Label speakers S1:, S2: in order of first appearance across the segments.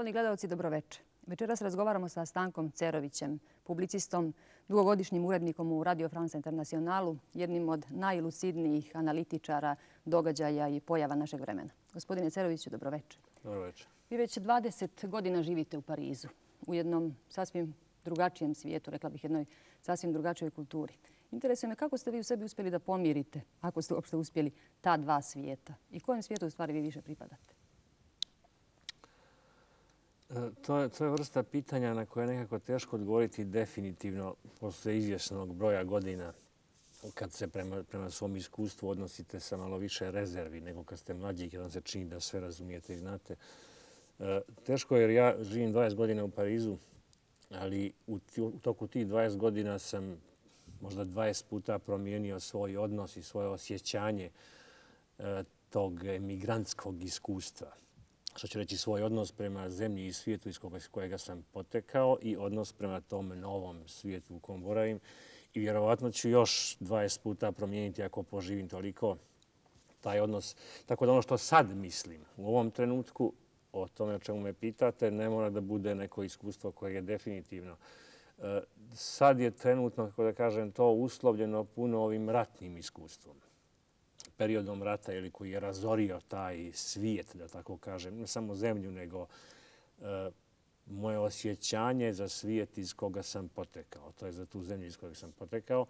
S1: Poštovani gledalci, dobroveče. Večeras razgovaramo sa Stankom Cerovićem, publicistom, dugogodišnjim urednikom u Radio France Internationalu, jednim od najlucidnijih analitičara događaja i pojava našeg vremena. Gospodine Ceroviću, dobroveče. Dobroveče. Vi već 20 godina živite u Parizu, u jednom sasvim drugačijem svijetu, rekla bih jednoj sasvim drugačijoj kulturi. Interesuje me kako ste vi u sebi uspjeli da pomirite, ako ste uopšte uspjeli, ta dva svijeta i kojem svijetu u stvari vi više pripadate?
S2: E, to je vrsta pitanja na koje je nekako teško odgovoriti definitivno posle izvjesnog broja godina kad se prema svom iskustvu odnosite sa malo više rezervi nego kad ste mlađi i kad vam se čini da sve razumijete i znate. E, teško je jer ja živim 20 godina u Parizu, ali u toku tih 20 godina sam možda 20 puta promijenio svoj odnos i svoje osjećanje e, tog emigrantskog iskustva što ću reći, svoj odnos prema zemlji i svijetu iz kojega sam potekao i odnos prema tom novom svijetu u kom boravim. I vjerovatno ću još 20 puta promijeniti ako poživim toliko taj odnos. Tako da ono što sad mislim u ovom trenutku, o tome o čemu me pitate, ne mora da bude neko iskustvo koje je definitivno. E, sad je trenutno, kako da kažem, to uslovljeno puno ovim ratnim iskustvom periodom rata ili koji je razorio taj svijet, da tako kažem, ne samo zemlju, nego e, moje osjećanje za svijet iz koga sam potekao. To je za tu zemlju iz koga sam potekao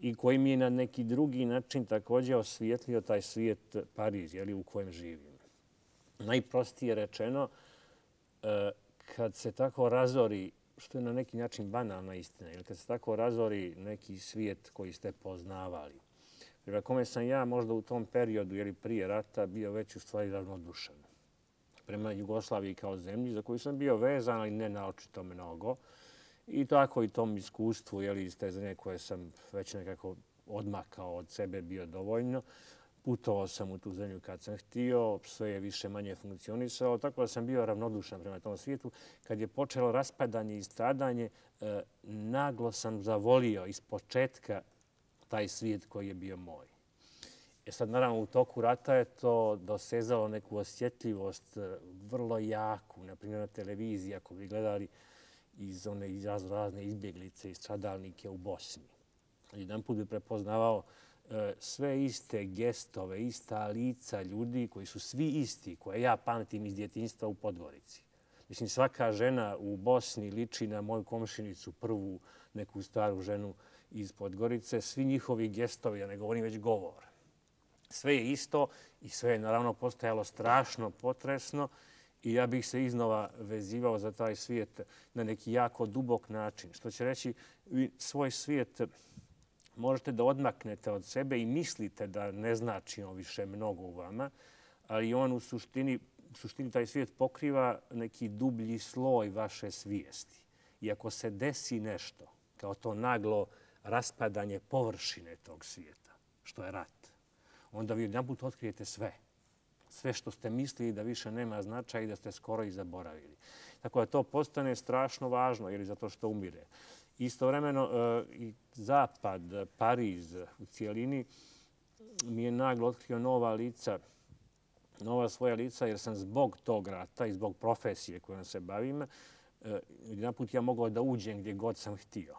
S2: i koji mi je na neki drugi način također osvijetlio taj svijet Pariz, u kojem živim. Najprostije rečeno, e, kad se tako razori, što je na neki način banalna istina, ili kad se tako razori neki svijet koji ste poznavali, prema kome sam ja možda u tom periodu ili prije rata bio već u stvari ravnodušan prema Jugoslaviji kao zemlji za koju sam bio vezan, ali ne naočito mnogo. I tako i tom iskustvu jeli, iz te zemlje koje sam već nekako odmakao od sebe bio dovoljno. Putovao sam u tu zemlju kad sam htio, sve je više manje funkcionisao, tako da sam bio ravnodušan prema tom svijetu. Kad je počelo raspadanje i stradanje, eh, naglo sam zavolio iz početka taj svijet koji je bio moj. E sad, naravno, u toku rata je to dosezalo neku osjetljivost e, vrlo jaku. Naprimjer, na televiziji, ako bi gledali iz one iz razne izbjeglice i stradalnike u Bosni. Jedan put bi prepoznavao e, sve iste gestove, ista lica ljudi koji su svi isti, koje ja pamtim iz djetinjstva u Podgorici. Mislim, svaka žena u Bosni liči na moju komšinicu, prvu neku staru ženu, iz Podgorice, svi njihovi gestovi, ja ne govorim već govor. Sve je isto i sve je naravno postajalo strašno potresno i ja bih se iznova vezivao za taj svijet na neki jako dubok način. Što će reći, vi svoj svijet možete da odmaknete od sebe i mislite da ne znači on više mnogo u vama, ali on u suštini, u suštini taj svijet pokriva neki dublji sloj vaše svijesti. I ako se desi nešto kao to naglo raspadanje površine tog svijeta, što je rat. Onda vi jedan put otkrijete sve. Sve što ste mislili da više nema značaja i da ste skoro i zaboravili. Tako da to postane strašno važno ili zato što umire. Istovremeno, e, i Zapad, Pariz u cijelini mi je naglo otkrio nova lica, nova svoja lica, jer sam zbog tog rata i zbog profesije kojom se bavim, e, jedan put ja mogao da uđem gdje god sam htio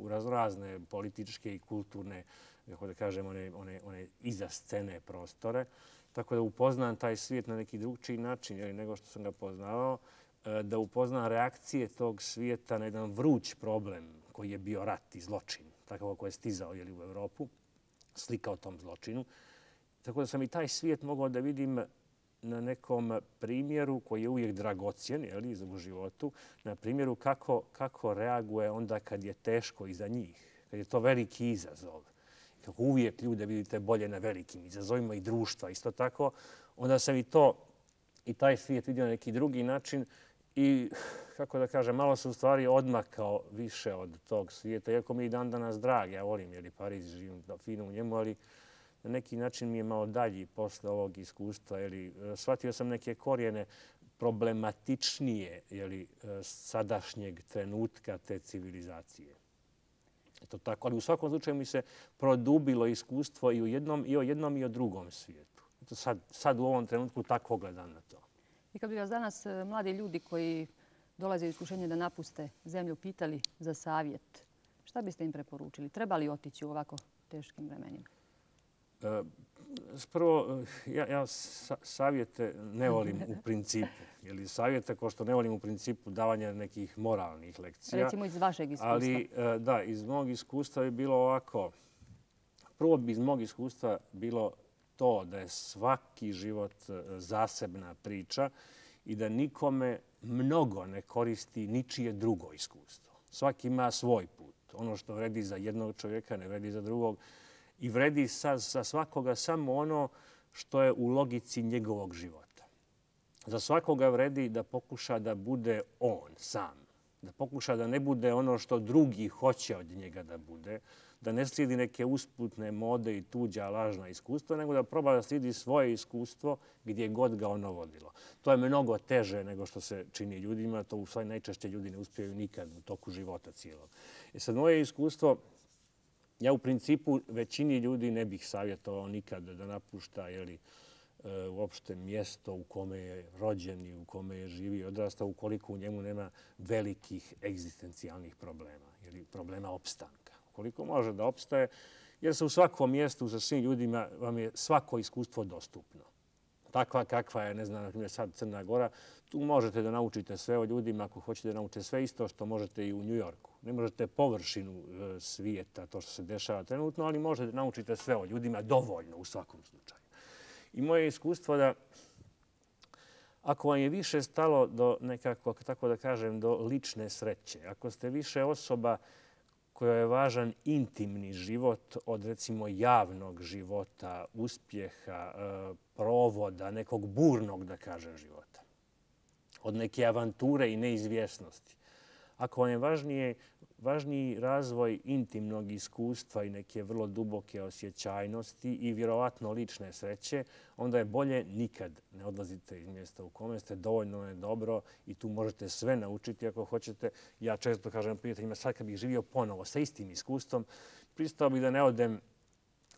S2: u razne političke i kulturne, kako da kažem, one one, one iza scene prostore. Tako da upoznam taj svijet na neki drugčiji način nego što sam ga poznavao, e, da upoznam reakcije tog svijeta na jedan vruć problem koji je bio rat i zločin, takav ako je stizao u Europu, slika o tom zločinu. Tako da sam i taj svijet mogao da vidim na nekom primjeru koji je uvijek dragocijen u životu, na primjeru kako reaguje onda kad je teško iza njih, kad je to veliki izazov. Kako uvijek ljude vidite bolje na velikim izazovima i društva. Isto tako, onda sam i to i taj svijet vidio na neki drugi način i, kako da kažem, malo sam u stvari odmakao više od tog svijeta, iako mi je dan danas drag. Ja volim, jer i Pariz živim fino u njemu, ali na neki način mi je malo dalji posle ovog iskustva. E, shvatio sam neke korijene problematičnije e, sadašnjeg trenutka te civilizacije. Ali u svakom slučaju mi se produbilo iskustvo i o jednom i o drugom svijetu. Sad u ovom trenutku tako gledam na to.
S1: I kad bi vas danas e, mladi ljudi koji dolaze u iskušenje da napuste zemlju pitali za savjet, šta biste im preporučili? Treba li otići u ovako teškim vremenima?
S2: Eh, prvo, eh, ja savjete ne volim u principu. Savjete kao što ne volim u principu davanja nekih moralnih lekcija. Recimo iz vašeg iskustva. Ali eh, da, iz mog iskustva je bilo ovako. Prvo bi iz mog iskustva bilo to da je svaki život zasebna priča i da nikome mnogo ne koristi ničije drugo iskustvo. Svaki ima svoj put. Ono što vredi za jednog čovjeka ne vredi za drugog i vredi za svakoga samo ono što je u logici njegovog života. Za svakoga vredi da pokuša da bude on sam, da pokuša da ne bude ono što drugi hoće od njega da bude, da ne slijedi neke usputne mode i tuđa lažna iskustva, nego da proba da slidi svoje iskustvo gdje god ga ono vodilo. To je mnogo teže nego što se čini ljudima. To u svoj najčešće ljudi ne uspijaju nikad u toku života cijelog. E moje iskustvo Ja u principu većini ljudi ne bih savjetovao nikad da napušta e, uopšte mjesto u kome je rođen i u kome je živi i odrastao, ukoliko u njemu nema velikih egzistencijalnih problema ili problema opstanka. Koliko može da opstaje, jer se u svakom mjestu za svim ljudima vam je svako iskustvo dostupno. Takva kakva je, ne znam, na primjer sad Crna Gora, tu možete da naučite sve o ljudima ako hoćete da naučite sve isto što možete i u New Yorku. Ne možete površinu e, svijeta, to što se dešava trenutno, ali možete naučiti sve o ljudima dovoljno u svakom slučaju. I moje iskustvo da ako vam je više stalo do nekako, tako da kažem, do lične sreće, ako ste više osoba koja je važan intimni život od recimo javnog života, uspjeha, e, provoda, nekog burnog, da kažem, života, od neke avanture i neizvjesnosti, ako vam je važniji razvoj intimnog iskustva i neke vrlo duboke osjećajnosti i vjerovatno lične sreće, onda je bolje nikad ne odlazite iz mjesta u kome ste. Dovoljno je dobro i tu možete sve naučiti ako hoćete. Ja često kažem prijateljima, sad kad bih živio ponovo sa istim iskustvom, pristao bih da ne odem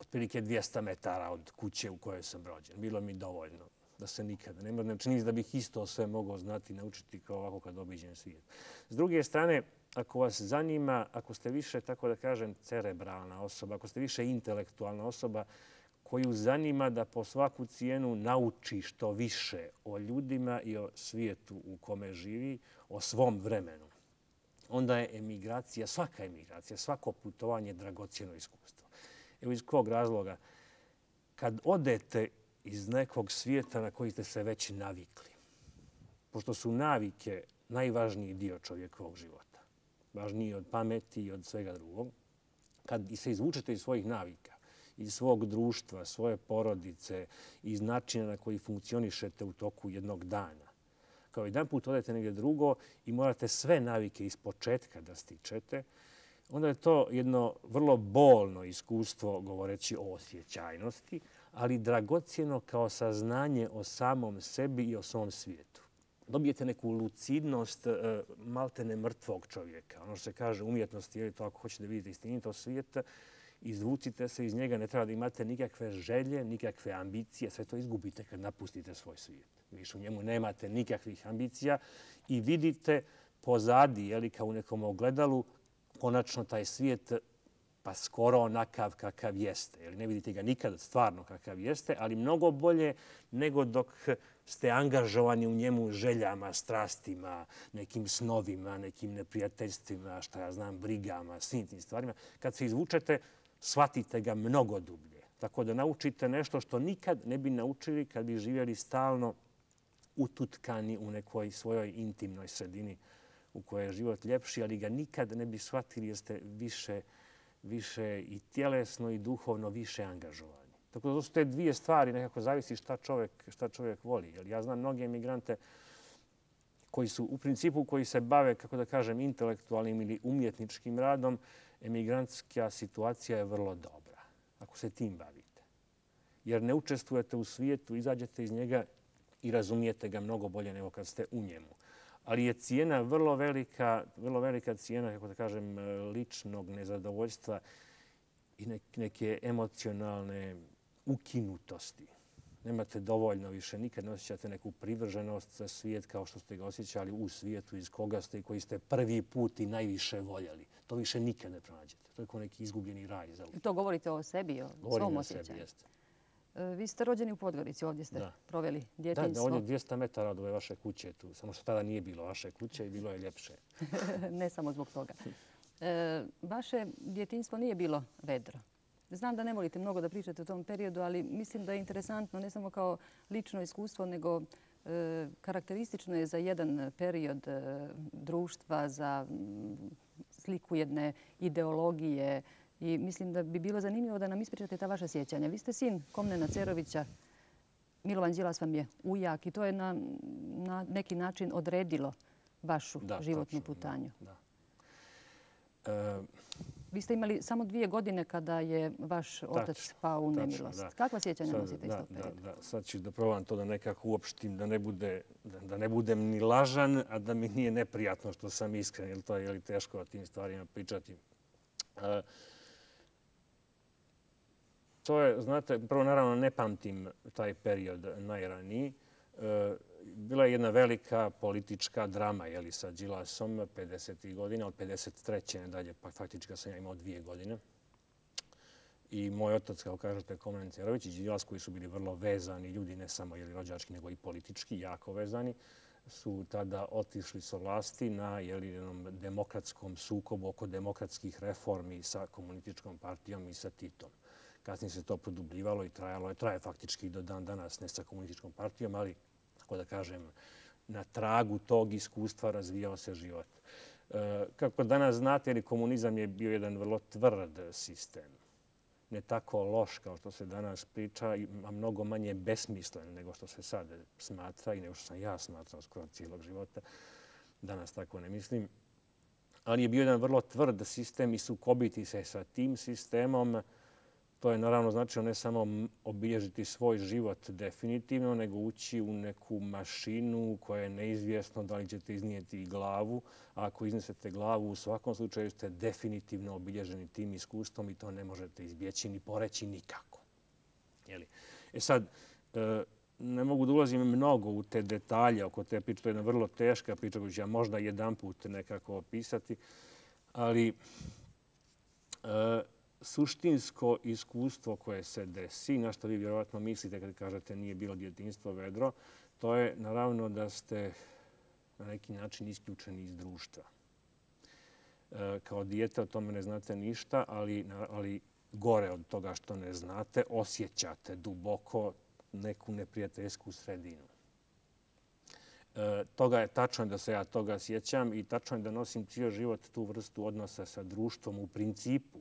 S2: otprilike 200 metara od kuće u kojoj sam rođen. Bilo mi dovoljno da se nikada ne mora. Znači, nisi da bih isto sve mogao znati i naučiti kao ovako kad obiđem svijet. S druge strane, ako vas zanima, ako ste više, tako da kažem, cerebralna osoba, ako ste više intelektualna osoba koju zanima da po svaku cijenu nauči što više o ljudima i o svijetu u kome živi, o svom vremenu, onda je emigracija, svaka emigracija, svako putovanje dragocijeno iskustvo. Evo iz kog razloga? Kad odete iz nekog svijeta na koji ste se već navikli. Pošto su navike najvažniji dio čovjekovog života. Važniji od pameti i od svega drugog. Kad se izvučete iz svojih navika, iz svog društva, svoje porodice, iz načina na koji funkcionišete u toku jednog dana, kao jedan put odete negdje drugo i morate sve navike iz početka da stičete, onda je to jedno vrlo bolno iskustvo govoreći o osjećajnosti, ali dragocijeno kao saznanje o samom sebi i o svom svijetu. Dobijete neku lucidnost eh, maltene mrtvog čovjeka. Ono što se kaže umjetnost, je li to ako hoćete vidjeti istinito svijet, izvucite se iz njega, ne treba da imate nikakve želje, nikakve ambicije, sve to izgubite kad napustite svoj svijet. Viš u njemu nemate nikakvih ambicija i vidite pozadi, je kao u nekom ogledalu, konačno taj svijet pa skoro onakav kakav jeste. Jer ne vidite ga nikada stvarno kakav jeste, ali mnogo bolje nego dok ste angažovani u njemu željama, strastima, nekim snovima, nekim neprijateljstvima, šta ja znam, brigama, svim tim stvarima. Kad se izvučete, shvatite ga mnogo dublje. Tako da naučite nešto što nikad ne bi naučili kad bi živjeli stalno ututkani u nekoj svojoj intimnoj sredini u kojoj je život ljepši, ali ga nikad ne bi shvatili jer ste više ljepši više i tjelesno i duhovno više angažovani. Tako da to su te dvije stvari, nekako zavisi šta čovjek, šta čovjek voli. Jer ja znam mnoge emigrante koji su u principu koji se bave, kako da kažem, intelektualnim ili umjetničkim radom, emigrantska situacija je vrlo dobra ako se tim bavite. Jer ne učestvujete u svijetu, izađete iz njega i razumijete ga mnogo bolje nego kad ste u njemu ali je cijena vrlo velika, vrlo velika cijena, kako da kažem, e, ličnog nezadovoljstva i neke emocionalne ukinutosti. Nemate dovoljno više, nikad ne osjećate neku privrženost za svijet kao što ste ga osjećali u svijetu iz koga ste i koji ste prvi put i najviše voljeli. To više nikad ne pronađete. To je kao neki izgubljeni raj za To
S1: govorite o sebi, o svom osjećaju. Govorim o sebi, jeste. E, vi ste rođeni u Podgorici, ovdje ste proveli djetinjstvo. Da, on je
S2: 200 metara od ove vaše kuće tu, samo što tada nije bilo vaše kuće i bilo je ljepše.
S1: Ne samo zbog toga. E, vaše djetinjstvo nije bilo vedro. Znam da ne volite mnogo da pričate o tom periodu, ali mislim da je interesantno ne samo kao lično iskustvo, nego e, karakteristično je za jedan period društva, za sliku jedne ideologije, I mislim da bi bilo zanimljivo da nam ispričate ta vaša sjećanja. Vi ste sin Komnena Cerovića, Milovan Đilas vam je ujak i to je na neki način odredilo vašu životnu putanju. E, Vi ste imali samo dvije godine kada je vaš otac pao u nemilost. Kakva sjećanja nosite iz tog
S2: perioda? Sad ću da provam to da nekako uopštim, da ne budem ni lažan, a da mi nije neprijatno što sam iskren, jer to je teško o tim stvarima pričati. Hvala. E, To je, znate, prvo naravno ne pamtim taj period najraniji. E, bila je jedna velika politička drama sa Đilasom 50. godine, od 53. nadalje, pa faktički sam ja imao dvije godine. I moj otac, kao kažete, Komren Cerović i Đilas, koji su bili vrlo vezani ljudi, ne samo rođački, nego i politički, jako vezani, su tada otišli sa vlasti na demokratskom sukobu oko demokratskih reformi sa komunističkom partijom i sa Titom. Kasnije se to produbljivalo i trajalo je, traje faktički do dan danas ne sa komunističkom partijom, ali, tako da kažem, na tragu tog iskustva razvijao se život. E, kako danas znate, jer komunizam je bio jedan vrlo tvrd sistem. Ne tako loš kao što se danas priča, a mnogo manje besmislen nego što se sad smatra i nego što sam ja smatrao skoro cijelog života. Danas tako ne mislim. Ali je bio jedan vrlo tvrd sistem i sukobiti se sa tim sistemom uh, To je naravno značilo ne samo obilježiti svoj život definitivno, nego ući u neku mašinu koja je neizvjesno da li ćete iznijeti glavu. A Ako iznesete glavu, u svakom slučaju ste definitivno obilježeni tim iskustvom i to ne možete izbjeći ni poreći nikako. E sad, e, ne mogu da ulazim mnogo u te detalje oko te priče. To je jedna vrlo teška priča koju ću ja možda jedan put nekako opisati, ali... E, suštinsko iskustvo koje se desi, na što vi vjerovatno mislite kad kažete nije bilo djetinstvo vedro, to je naravno da ste na neki način isključeni iz društva. E, kao dijete o tome ne znate ništa, ali ali gore od toga što ne znate, osjećate duboko neku neprijateljsku sredinu. E, toga je tačno da se ja toga sjećam i tačno da nosim cijel život tu vrstu odnosa sa društvom u principu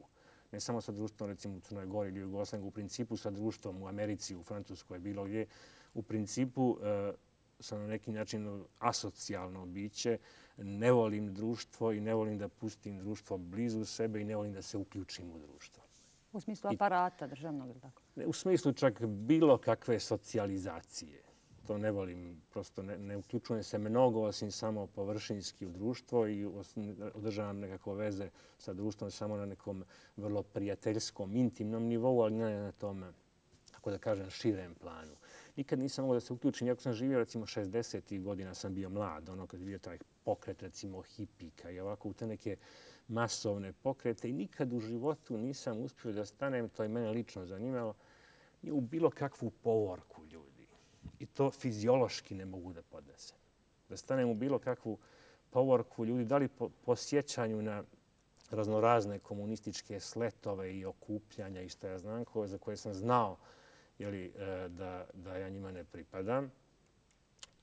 S2: ne samo sa društvom recimo u Crnoj Gori ili u u principu sa društvom u Americi, u Francuskoj, bilo gdje, u principu e, sa na neki način asocijalno biće, ne volim društvo i ne volim da pustim društvo blizu sebe i ne volim da se uključim u društvo.
S1: U smislu aparata državnog ili tako?
S2: U smislu čak bilo kakve socijalizacije to ne volim. Prosto ne, ne uključujem se mnogo osim samo površinski u društvo i održavam nekako veze sa društvom samo na nekom vrlo prijateljskom, intimnom nivou, ali ne na tom, ako da kažem, širem planu. Nikad nisam mogao da se uključim. Iako sam živio, recimo, 60. godina sam bio mlad, ono kad je bio taj pokret, recimo, hipika i ovako u te neke masovne pokrete i nikad u životu nisam uspio da stanem, to je mene lično zanimalo, u bilo kakvu povorku i to fiziološki ne mogu da podnesem. Da stanem u bilo kakvu povorku ljudi, da li po sjećanju na raznorazne komunističke sletove i okupljanja i što ja znam, za koje sam znao e, da da ja njima ne pripadam.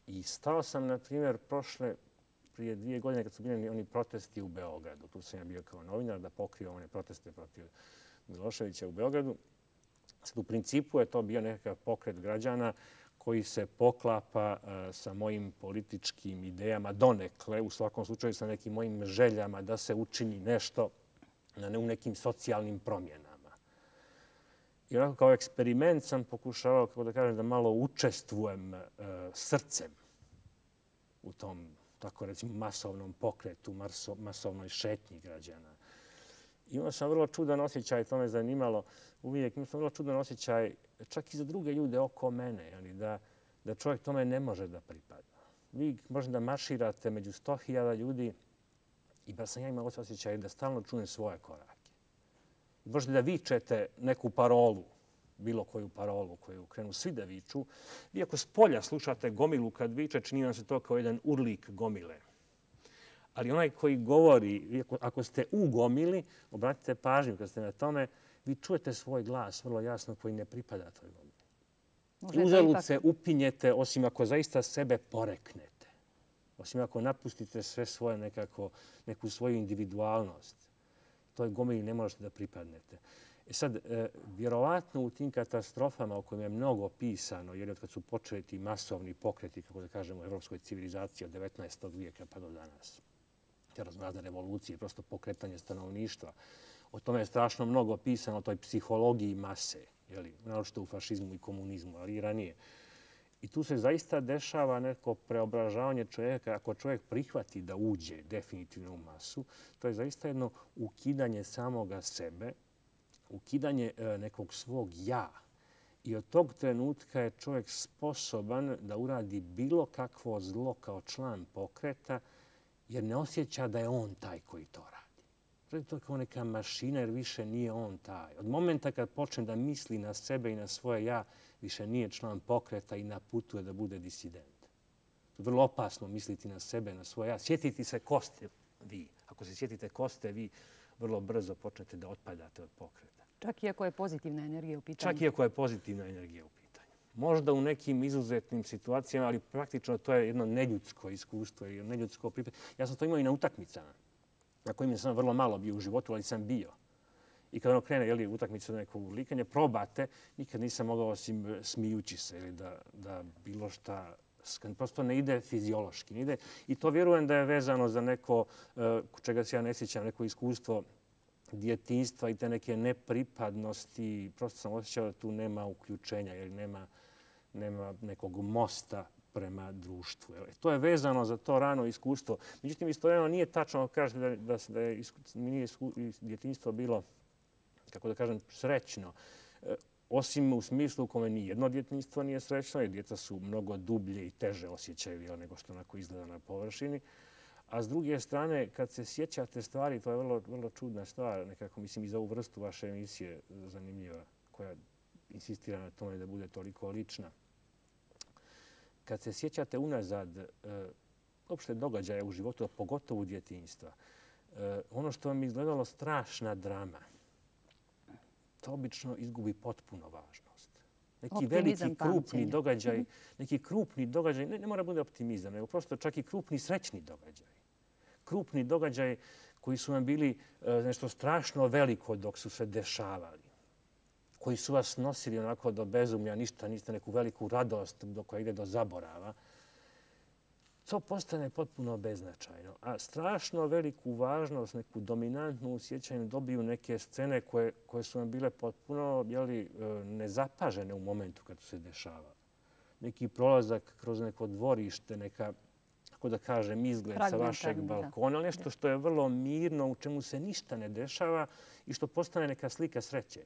S2: I stao sam, na primjer, prošle, prije dvije godine kad su bili oni protesti u Beogradu. Tu sam ja bio kao novinar da pokrio one proteste protiv Miloševića u Beogradu. Sad, U principu je to bio nekakav pokret građana koji se poklapa e, sa mojim političkim idejama donekle, u svakom slučaju sa nekim mojim željama da se učini nešto u nekim socijalnim promjenama. I onako kao eksperiment sam pokušavao, kako da kažem, da malo učestvujem e, srcem u tom, tako recimo, masovnom pokretu, masovnoj šetnji građana. Imao sam vrlo čudan osjećaj, to me zanimalo uvijek, imao sam vrlo čudan osjećaj čak i za druge ljude oko mene, da da čovjek tome ne može da pripada. Vi možete da marširate među sto hiljada ljudi i bar sam ja imao osjećaj da stalno čujem svoje korake. Možete da vičete neku parolu, bilo koju parolu koju krenu svi da viču. Vi ako s polja slušate gomilu kad viče, čini vam se to kao jedan urlik gomile. Ali onaj koji govori, ako ste u gomili, obratite pažnju kad ste na tome, vi čujete svoj glas vrlo jasno koji ne pripada toj vodi. Uzalud se upinjete, osim ako zaista sebe poreknete. Osim ako napustite sve svoje nekako, neku svoju individualnost. Toj gomili ne možete da pripadnete. E sad, e, vjerovatno u tim katastrofama o kojima je mnogo pisano, jer od kad su počeli ti masovni pokreti, kako da kažemo, evropskoj civilizaciji od 19. vijeka pa do danas, te razmrazne revolucije, prosto pokretanje stanovništva, O tome je strašno mnogo pisano o toj psihologiji mase, naročito u fašizmu i komunizmu, ali i ranije. I tu se zaista dešava neko preobražavanje čovjeka. Ako čovjek prihvati da uđe definitivno u masu, to je zaista jedno ukidanje samoga sebe, ukidanje e, nekog svog ja. I od tog trenutka je čovjek sposoban da uradi bilo kakvo zlo kao član pokreta, jer ne osjeća da je on taj koji to radi. Radi to kao neka mašina jer više nije on taj. Od momenta kad počne da misli na sebe i na svoje ja, više nije član pokreta i na putu da bude disident. Vrlo opasno misliti na sebe, na svoje ja. Sjetiti se ko ste vi. Ako se sjetite ko ste vi, vrlo brzo počnete da otpadate od pokreta.
S1: Čak i ako je pozitivna energija u pitanju. Čak i ako
S2: je pozitivna energija u pitanju. Možda u nekim izuzetnim situacijama, ali praktično to je jedno neljudsko iskustvo. Neljudsko pripre... Ja sam to imao i na utakmicama na kojim sam vrlo malo bio u životu, ali sam bio. I kad ono krene jeli, utakmicu na neko likanje, probate, nikad nisam mogao osim e, smijući se ili da, da bilo šta skan. Prosto ne ide fiziološki. Ne ide. I to vjerujem da je vezano za neko, e, čega se ja ne sjećam, neko iskustvo djetinstva i te neke nepripadnosti. Prosto sam osjećao da tu nema uključenja, jer nema, nema nekog mosta prema društvu. E, to je vezano za to rano iskustvo. Međutim, istovremeno nije tačno da kažete da je djetinjstvo bilo, kako da kažem, srećno. E, osim u smislu u kome nijedno djetinjstvo nije srećno, jer djeca su mnogo dublje i teže osjećaju nego što onako izgleda na površini. A s druge strane, kad se sjećate stvari, to je vrlo čudna stvar, nekako mislim i za ovu vrstu vaše emisije e, zanimljiva, koja insistira na tome da bude toliko lična kad se sjećate unazad e, opšte događaja u životu, pogotovo u djetinjstva, e, ono što vam izgledalo strašna drama, to obično izgubi potpuno važnost. Neki veliki, krupni mhm. događaj, neki krupni događaj, ne mora bude optimizam, nego prosto čak i krupni, srećni događaj. Krupni događaj koji su nam bili e, nešto strašno veliko dok su se dešavali koji su vas nosili onako do bezumlja, ništa, ništa, neku veliku radost do koja ide do zaborava, to postane potpuno beznačajno. A strašno veliku važnost, neku dominantnu usjećanju dobiju neke scene koje, koje su nam bile potpuno jeli, e, nezapažene u momentu kad su se dešava. Neki prolazak kroz neko dvorište, neka, kako da kažem, izgled sa vašeg balkona, nešto što je vrlo mirno, u čemu se ništa ne dešava i što postane neka slika sreće.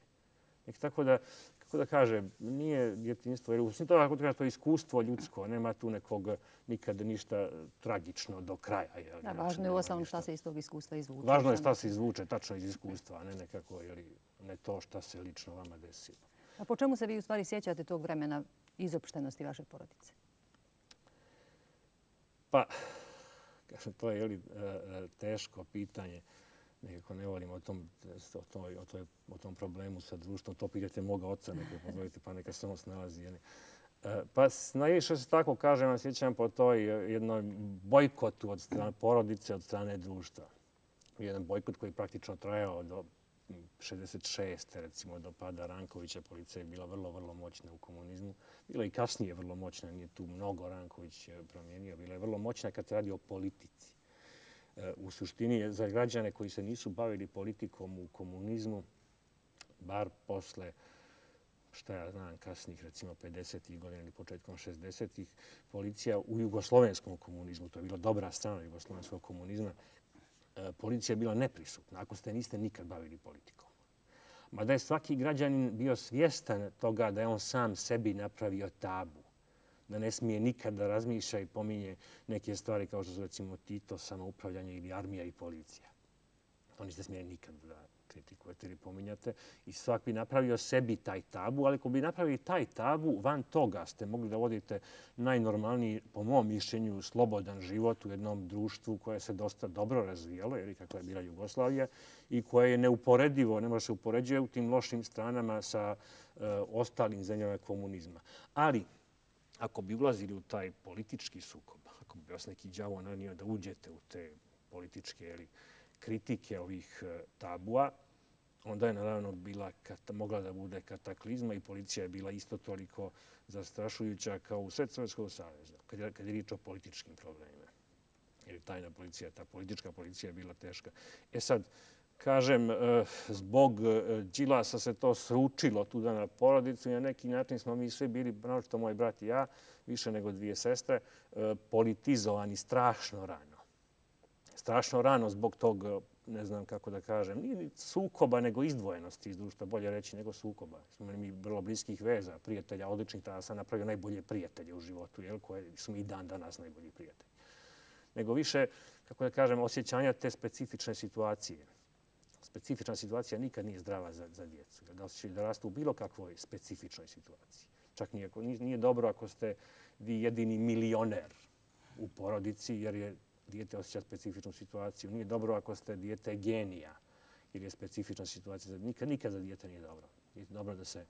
S2: Nek tako da, kako da kažem, nije djetinjstvo, jer u to, kako da to iskustvo ljudsko, nema tu nekog nikad ništa tragično do kraja. Jel, da, znači, važno je u
S1: osnovu šta se iz tog iskustva izvuče. Važno je šta se
S2: izvuče, tačno iz iskustva, a ne nekako, jel, ne to šta se lično vama desilo.
S1: A po čemu se vi u stvari sjećate tog vremena izopštenosti vaše porodice?
S2: Pa, to je jeli, e, e, teško pitanje. Uh, nekako ne volim o tom, o toj, o toj, o tom problemu sa društvom. To pitajte moga oca, neko pozovite, pa neka samo snalazi. Jeli. E, pa najviše se tako kaže, ja sjećam po toj e, jednoj bojkotu od strane porodice, od strane društva. Jedan bojkot koji praktično trajao do 66. recimo do pada Rankovića. Policija je bila vrlo, vrlo moćna u komunizmu. Bila i kasnije vrlo moćna, nije tu mnogo Ranković e, promijenio. Bila je vrlo moćna kad se radi o politici u suštini je za građane koji se nisu bavili politikom u komunizmu, bar posle, šta ja znam, kasnih, recimo, 50-ih godina ili početkom 60-ih, policija u jugoslovenskom komunizmu, to je bila dobra strana jugoslovenskog komunizma, e, policija je bila neprisutna, ako ste niste nikad bavili politikom. Mada je svaki građanin bio svjestan toga da je on sam sebi napravio tabu da ne smije nikad da razmišlja i pominje neke stvari kao što su recimo Tito, samoupravljanje ili armija i policija. To niste smije nikad da kritikujete ili pominjate. I svak bi napravio sebi taj tabu, ali ako bi napravili taj tabu, van toga ste mogli da vodite najnormalniji, po mom mišljenju, slobodan život u jednom društvu koje se dosta dobro razvijalo, jer kako je bila Jugoslavija, i koje je neuporedivo, ne može se upoređuje u tim lošim stranama sa e, ostalim zemljama komunizma. Ali, ako bi ulazili u taj politički sukob, ako bi vas neki djavo nanio da uđete u te političke ili kritike ovih e, tabua, onda je naravno bila, mogla da bude kataklizma i policija je bila isto toliko zastrašujuća kao u Svetsovetskog savjeza, kad je riječ o političkim problemima. Jer tajna policija, ta politička policija je bila teška. E sad, kažem, eh, zbog eh, Đilasa se to sručilo tu dana porodicu i na neki način smo mi svi bili, pravočito moj brat i ja, više nego dvije sestre, eh, politizovani strašno rano. Strašno rano zbog tog, ne znam kako da kažem, nije sukoba nego izdvojenosti iz društva, bolje reći nego sukoba. Smo mi vrlo bliskih veza, prijatelja, odličnih, tada sam napravio najbolje prijatelje u životu, koje su mi i dan danas najbolji prijatelji. Nego više, kako da kažem, osjećanja te specifične situacije specifična situacija nikad nije zdrava za, za djecu. Da osjećaju da rastu u bilo kakvoj specifičnoj situaciji. Čak nije, nije dobro ako ste vi jedini milioner u porodici jer je dijete osjeća specifičnu situaciju. Nije dobro ako ste dijete genija jer je specifična situacija. Nikad, nikad za dijete nije dobro. Nije dobro da se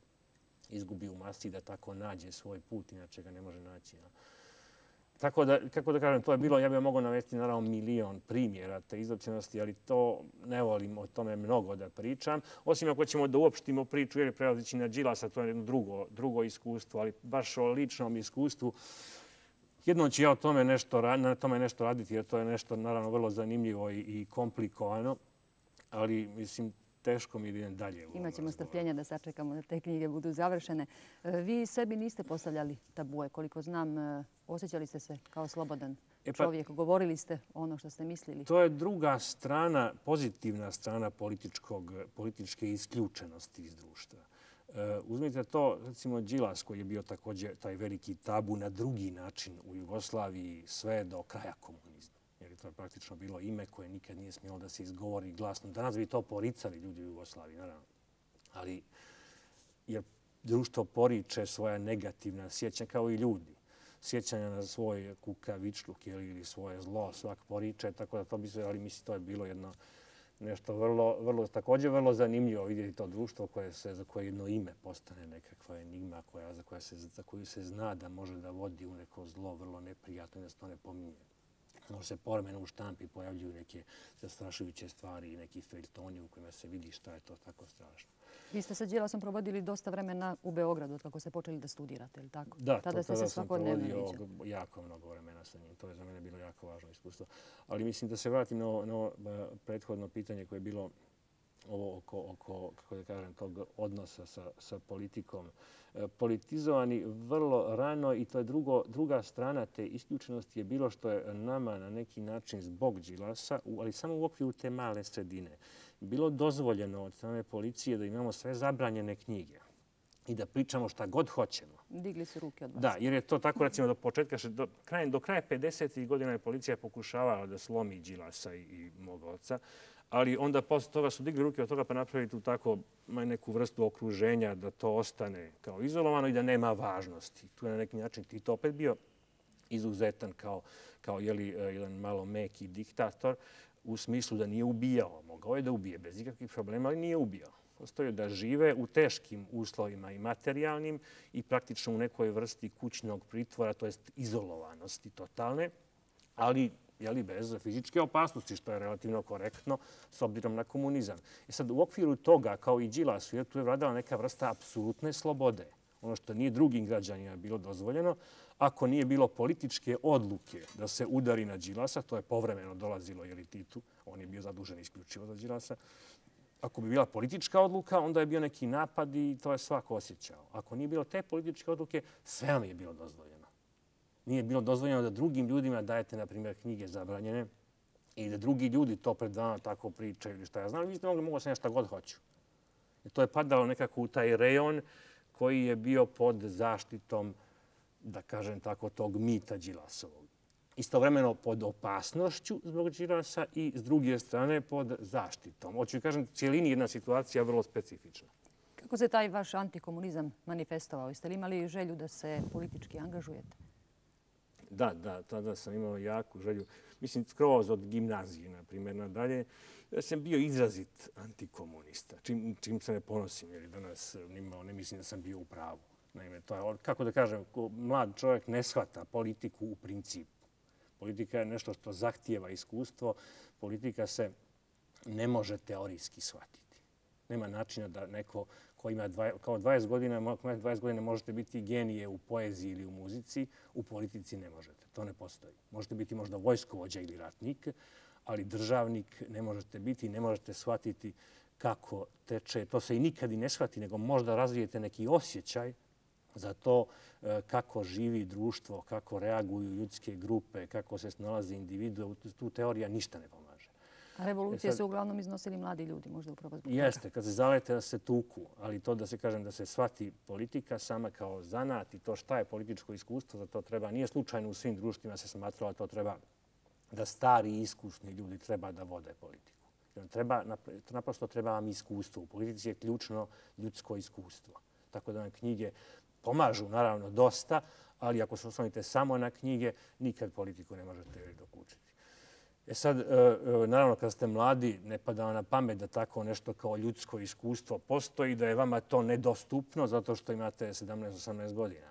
S2: izgubi u masti da tako nađe svoj put, inače ga ne može naći. Ja. Tako da, kako da kažem, to je bilo, ja bih mogao navesti naravno milion primjera te izopćenosti, ali to ne volim o tome mnogo da pričam. Osim ako ćemo da uopštimo priču, jer je prelazići na Đilasa, to je jedno drugo, drugo iskustvo, ali baš o ličnom iskustvu. Jednom ću ja o tome nešto, na tome nešto raditi, jer to je nešto naravno vrlo zanimljivo i komplikovano, ali mislim, teško mi idem dalje.
S1: Imaćemo strpljenja da sačekamo da te knjige budu završene. E, vi sebi niste postavljali tabue, koliko znam. E, osjećali ste se kao slobodan e pa, čovjek. Govorili ste ono što ste mislili.
S2: To je druga strana, pozitivna strana političke isključenosti iz društva. Uzmite to, recimo, Đilas koji je bio također taj veliki tabu na drugi način u Jugoslaviji sve do kraja komunizma to je praktično bilo ime koje nikad nije smjelo da se izgovori glasno. Danas bi to poricali ljudi u Jugoslaviji, naravno. Ali je društvo poriče svoja negativna sjećanja kao i ljudi. Sjećanja na svoj kukavičluk ili svoje zlo svak poriče, tako da to bi se, ali mislim, to je bilo jedno nešto vrlo, vrlo, također vrlo zanimljivo vidjeti to društvo koje se, za koje jedno ime postane nekakva enigma koja, za, koja se, za koju se zna da može da vodi u neko zlo vrlo neprijatno i da se to ne pominje. Možda se poremeno u štampi pojavljuju neke zastrašujuće stvari i neki feljtoni u kojima se vidi šta je to tako strašno.
S1: Vi ste sa Đilasom provodili dosta vremena u Beogradu od kako ste počeli da studirate, ili tako? Da, tada, to, tada, sam provodio
S2: jako mnogo vremena sa njim. To je za mene bilo jako važno iskustvo. Ali mislim da se vratim na, na e, prethodno pitanje koje je bilo ovo oko, oko kako da kažem, tog odnosa sa, sa politikom. E, politizovani vrlo rano i to je drugo, druga strana te isključenosti je bilo što je nama na neki način zbog džilasa, ali samo u okviru te male sredine, bilo dozvoljeno od strane policije da imamo sve zabranjene knjige i da pričamo šta god hoćemo.
S1: Digli su ruke od nas. Da,
S2: jer je to tako, recimo, do početka, do kraja, do kraja 50. godina je policija pokušavala da slomi Đilasa i, i mog oca ali onda posle toga su digli ruke od toga pa napravili tu tako neku vrstu okruženja da to ostane kao izolovano i da nema važnosti. Tu je na neki način Tito opet bio izuzetan kao kao e, jedan malo meki diktator u smislu da nije ubijao. Mogao je da ubije bez ikakvih problema, ali nije ubijao. Postoje da žive u teškim uslovima i materijalnim i praktično u nekoj vrsti kućnog pritvora, to jest izolovanosti totalne, ali jeli, bez fizičke opasnosti, što je relativno korektno s obzirom na komunizam. I sad, u okviru toga, kao i Đilasu, tu je vradala neka vrsta apsolutne slobode. Ono što nije drugim građanima bilo dozvoljeno, ako nije bilo političke odluke da se udari na Đilasa, to je povremeno dolazilo jeli, Titu, on je bio zadužen isključivo za Đilasa, Ako bi bila politička odluka, onda je bio neki napad i to je svako osjećao. Ako nije bilo te političke odluke, sve vam je bilo dozvoljeno nije bilo dozvoljeno da drugim ljudima dajete, na primjer, knjige zabranjene i da drugi ljudi to pred vama tako pričaju ili šta ja znam, vi ste mogli, mogli se nešto god hoću. I to je padalo nekako u taj rejon koji je bio pod zaštitom, da kažem tako, tog mita Đilasovog. Istovremeno pod opasnošću zbog Đilasa i s druge strane pod zaštitom. Hoću kažem, cijelini jedna situacija vrlo specifična.
S1: Kako se taj vaš antikomunizam manifestovao? Jeste li imali želju da se politički angažujete?
S2: Da, da, tada sam imao jaku želju. Mislim, skroz od gimnazije, na primjer, nadalje. Ja sam bio izrazit antikomunista, čim se ne ponosim, jer danas eh, ne mislim da sam bio u pravu. Naime, to je, kako da kažem, mlad čovjek ne shvata politiku u principu. Politika je nešto što zahtijeva iskustvo. Politika se ne može teorijski shvatiti. Nema načina da neko koji ima kao 20 godina, ako ima 20 godina možete biti genije u poeziji ili u muzici, u politici ne možete. To ne postoji. Možete biti možda vojskovođa ili ratnik, ali državnik ne možete biti ne možete shvatiti kako teče. To se i nikad i ne shvati, nego možda razvijete neki osjećaj za to e, kako živi društvo, kako reaguju ljudske grupe, kako se snalaze individu. Tu teorija ništa ne pomoći. Revolucije e su
S1: uglavnom iznosili mladi ljudi, možda upravo zbog
S2: toga. Jeste, kad se zalete da se tuku, ali to da se kažem da se shvati politika sama kao zanat i to šta je političko iskustvo, da to treba, nije slučajno u svim društvima se smatralo, to treba da stari i iskusni ljudi treba da vode politiku. Naprosto treba vam iskustvo. U politici je ključno ljudsko iskustvo. Tako da nam knjige pomažu, naravno, dosta, ali ako se osnovite samo na knjige, nikad politiku ne možete dokučiti. E sad, e, e, naravno, kad ste mladi, ne pada vam na pamet da tako nešto kao ljudsko iskustvo postoji, da je vama to nedostupno zato što imate 17-18 godina.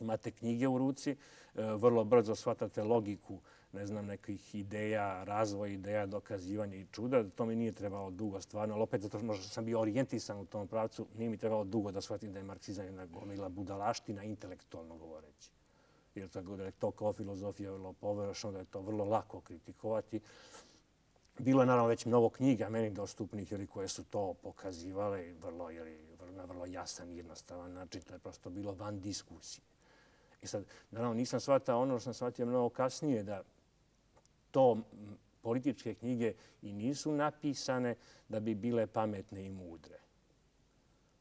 S2: Imate knjige u ruci, e, vrlo brzo shvatate logiku ne znam, nekih ideja, razvoja ideja, dokazivanja i čuda. To mi nije trebalo dugo stvarno, ali opet zato što sam bio orijentisan u tom pravcu, nije mi trebalo dugo da shvatim da je marksizam jedna gomila budalaština intelektualno govoreći jer tako da je to kao filozofija vrlo poveraš, onda je to vrlo lako kritikovati. Bilo je naravno već mnogo knjiga meni dostupnih ili koje su to pokazivale vrlo, ili, na vrlo jasan i jednostavan način. To je prosto bilo van diskusije. I e sad, naravno, nisam shvatao ono što sam shvatio mnogo kasnije, da to političke knjige i nisu napisane da bi bile pametne i mudre.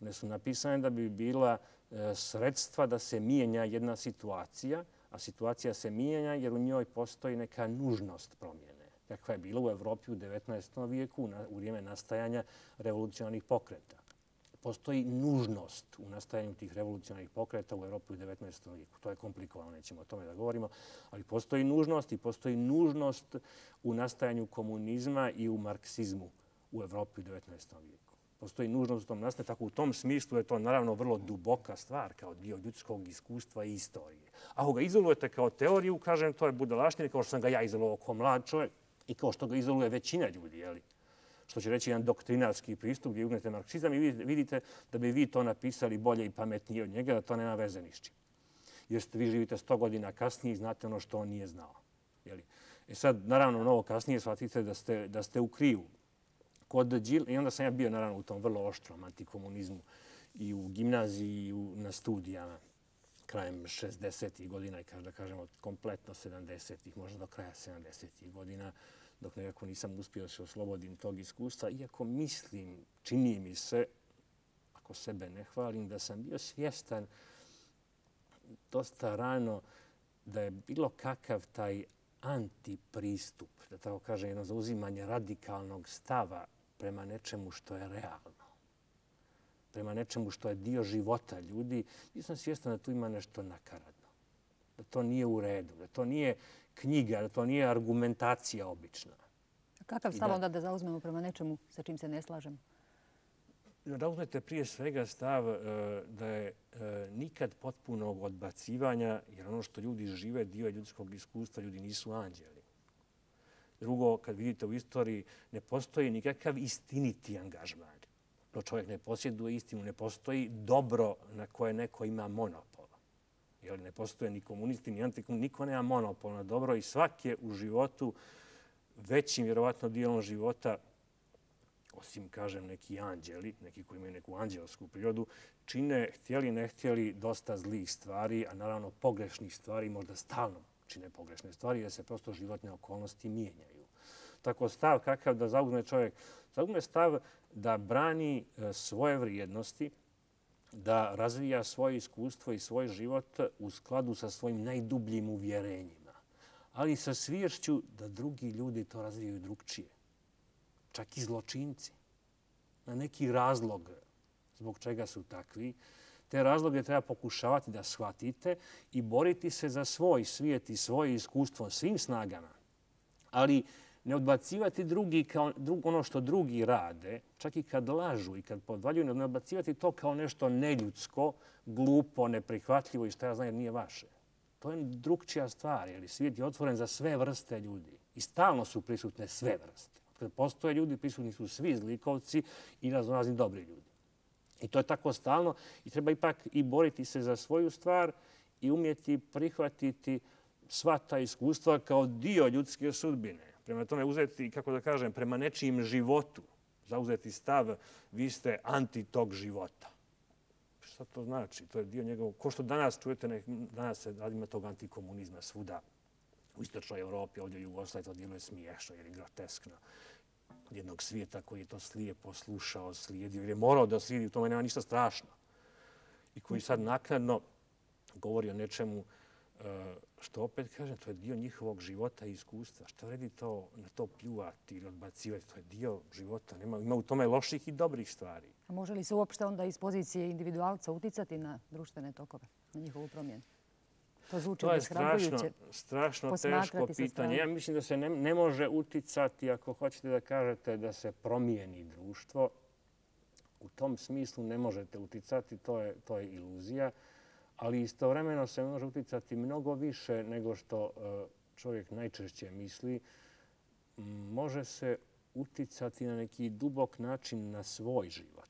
S2: One su napisane da bi bila e, sredstva da se mijenja jedna situacija, a situacija se mijenja jer u njoj postoji neka nužnost promjene. Kakva je bila u Evropi u 19. vijeku u vrijeme nastajanja revolucionarnih pokreta. Postoji nužnost u nastajanju tih revolucionarnih pokreta u Evropi u 19. vijeku. To je komplikovano, nećemo o tome da govorimo, ali postoji nužnost i postoji nužnost u nastajanju komunizma i u marksizmu u Evropi u 19. vijeku postoji nužnost u tom nastane. Tako u tom smislu je to naravno vrlo duboka stvar kao dio ljudskog iskustva i istorije. Ako ga izolujete kao teoriju, kažem, to je budalaština, kao što sam ga ja izolovao kao mlad čovjek i kao što ga izoluje većina ljudi. Jeli? Što će reći jedan doktrinarski pristup gdje ugnete marksizam i vidite da bi vi to napisali bolje i pametnije od njega, da to nema veze nišći. Jer ste vi živite 100 godina kasnije i znate ono što on nije znao. Jeli? E sad, naravno, mnogo kasnije shvatite da ste, da ste u kriju kod Đil. I onda sam ja bio naravno u tom vrlo oštrom antikomunizmu i u gimnaziji i u, na studijama krajem 60-ih godina i da kažem od kompletno 70-ih, možda do kraja 70-ih godina, dok nekako nisam uspio se oslobodim tog iskustva. Iako mislim, čini mi se, ako sebe ne hvalim, da sam bio svjestan dosta rano da je bilo kakav taj antipristup, da tako kažem, jedno zauzimanje radikalnog stava prema nečemu što je realno, prema nečemu što je dio života ljudi, nisam svjestan da tu ima nešto nakaradno, da to nije u redu, da to nije knjiga, da to nije argumentacija obična.
S1: A kakav stav onda da zauzmemo prema nečemu sa čim se ne slažemo?
S2: Da uzmete prije svega stav e, da je e, nikad potpuno odbacivanja, jer ono što ljudi žive, dio ljudskog iskustva, ljudi nisu anđeli. Drugo, kad vidite u istoriji, ne postoji nikakav istiniti angažman. To čovjek ne posjeduje istinu, ne postoji dobro na koje neko ima monopol. Jer ne postoje ni komunisti, ni antikomunisti, niko nema monopol na dobro i svak je u životu većim, vjerovatno, dijelom života, osim, kažem, neki anđeli, neki koji imaju neku anđelsku prirodu, čine, htjeli, ne htjeli, dosta zlih stvari, a naravno pogrešnih stvari, možda stalno čine pogrešne stvari, jer se prosto životne okolnosti mijenjaju tako stav kakav da zaugne čovjek. Zaugne stav da brani e, svoje vrijednosti, da razvija svoje iskustvo i svoj život u skladu sa svojim najdubljim uvjerenjima, ali sa svješću da drugi ljudi to razvijaju drugčije, čak i zločinci, na neki razlog zbog čega su takvi. Te razloge treba pokušavati da shvatite i boriti se za svoj svijet i svoje iskustvo svim snagama. Ali ne odbacivati drugi kao ono što drugi rade, čak i kad lažu i kad podvaljuju, ne odbacivati to kao nešto neljudsko, glupo, neprihvatljivo i što ja znam jer nije vaše. To je drugčija stvar, jer svijet je otvoren za sve vrste ljudi. I stalno su prisutne sve vrste. Kad postoje ljudi, prisutni su svi zlikovci i raznorazni dobri ljudi. I to je tako stalno i treba ipak i boriti se za svoju stvar i umjeti prihvatiti sva ta iskustva kao dio ljudske sudbine prema tome uzeti, kako da kažem, prema nečijim životu, zauzeti stav, vi ste anti tog života. Šta to znači? To je dio njegovog... Ko što danas čujete, danas se radi radima tog antikomunizma svuda u istočnoj Evropi, ovdje u Jugoslaviji, to djeluje smiješno jer je groteskno jednog svijeta koji je to slije poslušao, slijedio, jer je morao da slijedi, u tome nema ništa strašno. I koji sad nakladno govori o nečemu Eh, što opet kažem, to je dio njihovog života i iskustva. Što vredi to na to pljuvati ili odbacivati? To je dio života. Nema, Ima u tome loših i dobrih stvari.
S1: A može li se uopšte onda iz pozicije individualca uticati na društvene tokove, na njihovu promjenu? To zvuči neshrabujuće. Strašno teško pitanje. Ja
S2: mislim da se ne ne može uticati, ako hoćete da kažete da se promijeni društvo, u tom smislu ne možete uticati, to je To je iluzija ali istovremeno se može uticati mnogo više nego što e, čovjek najčešće misli. Može se uticati na neki dubok način na svoj život.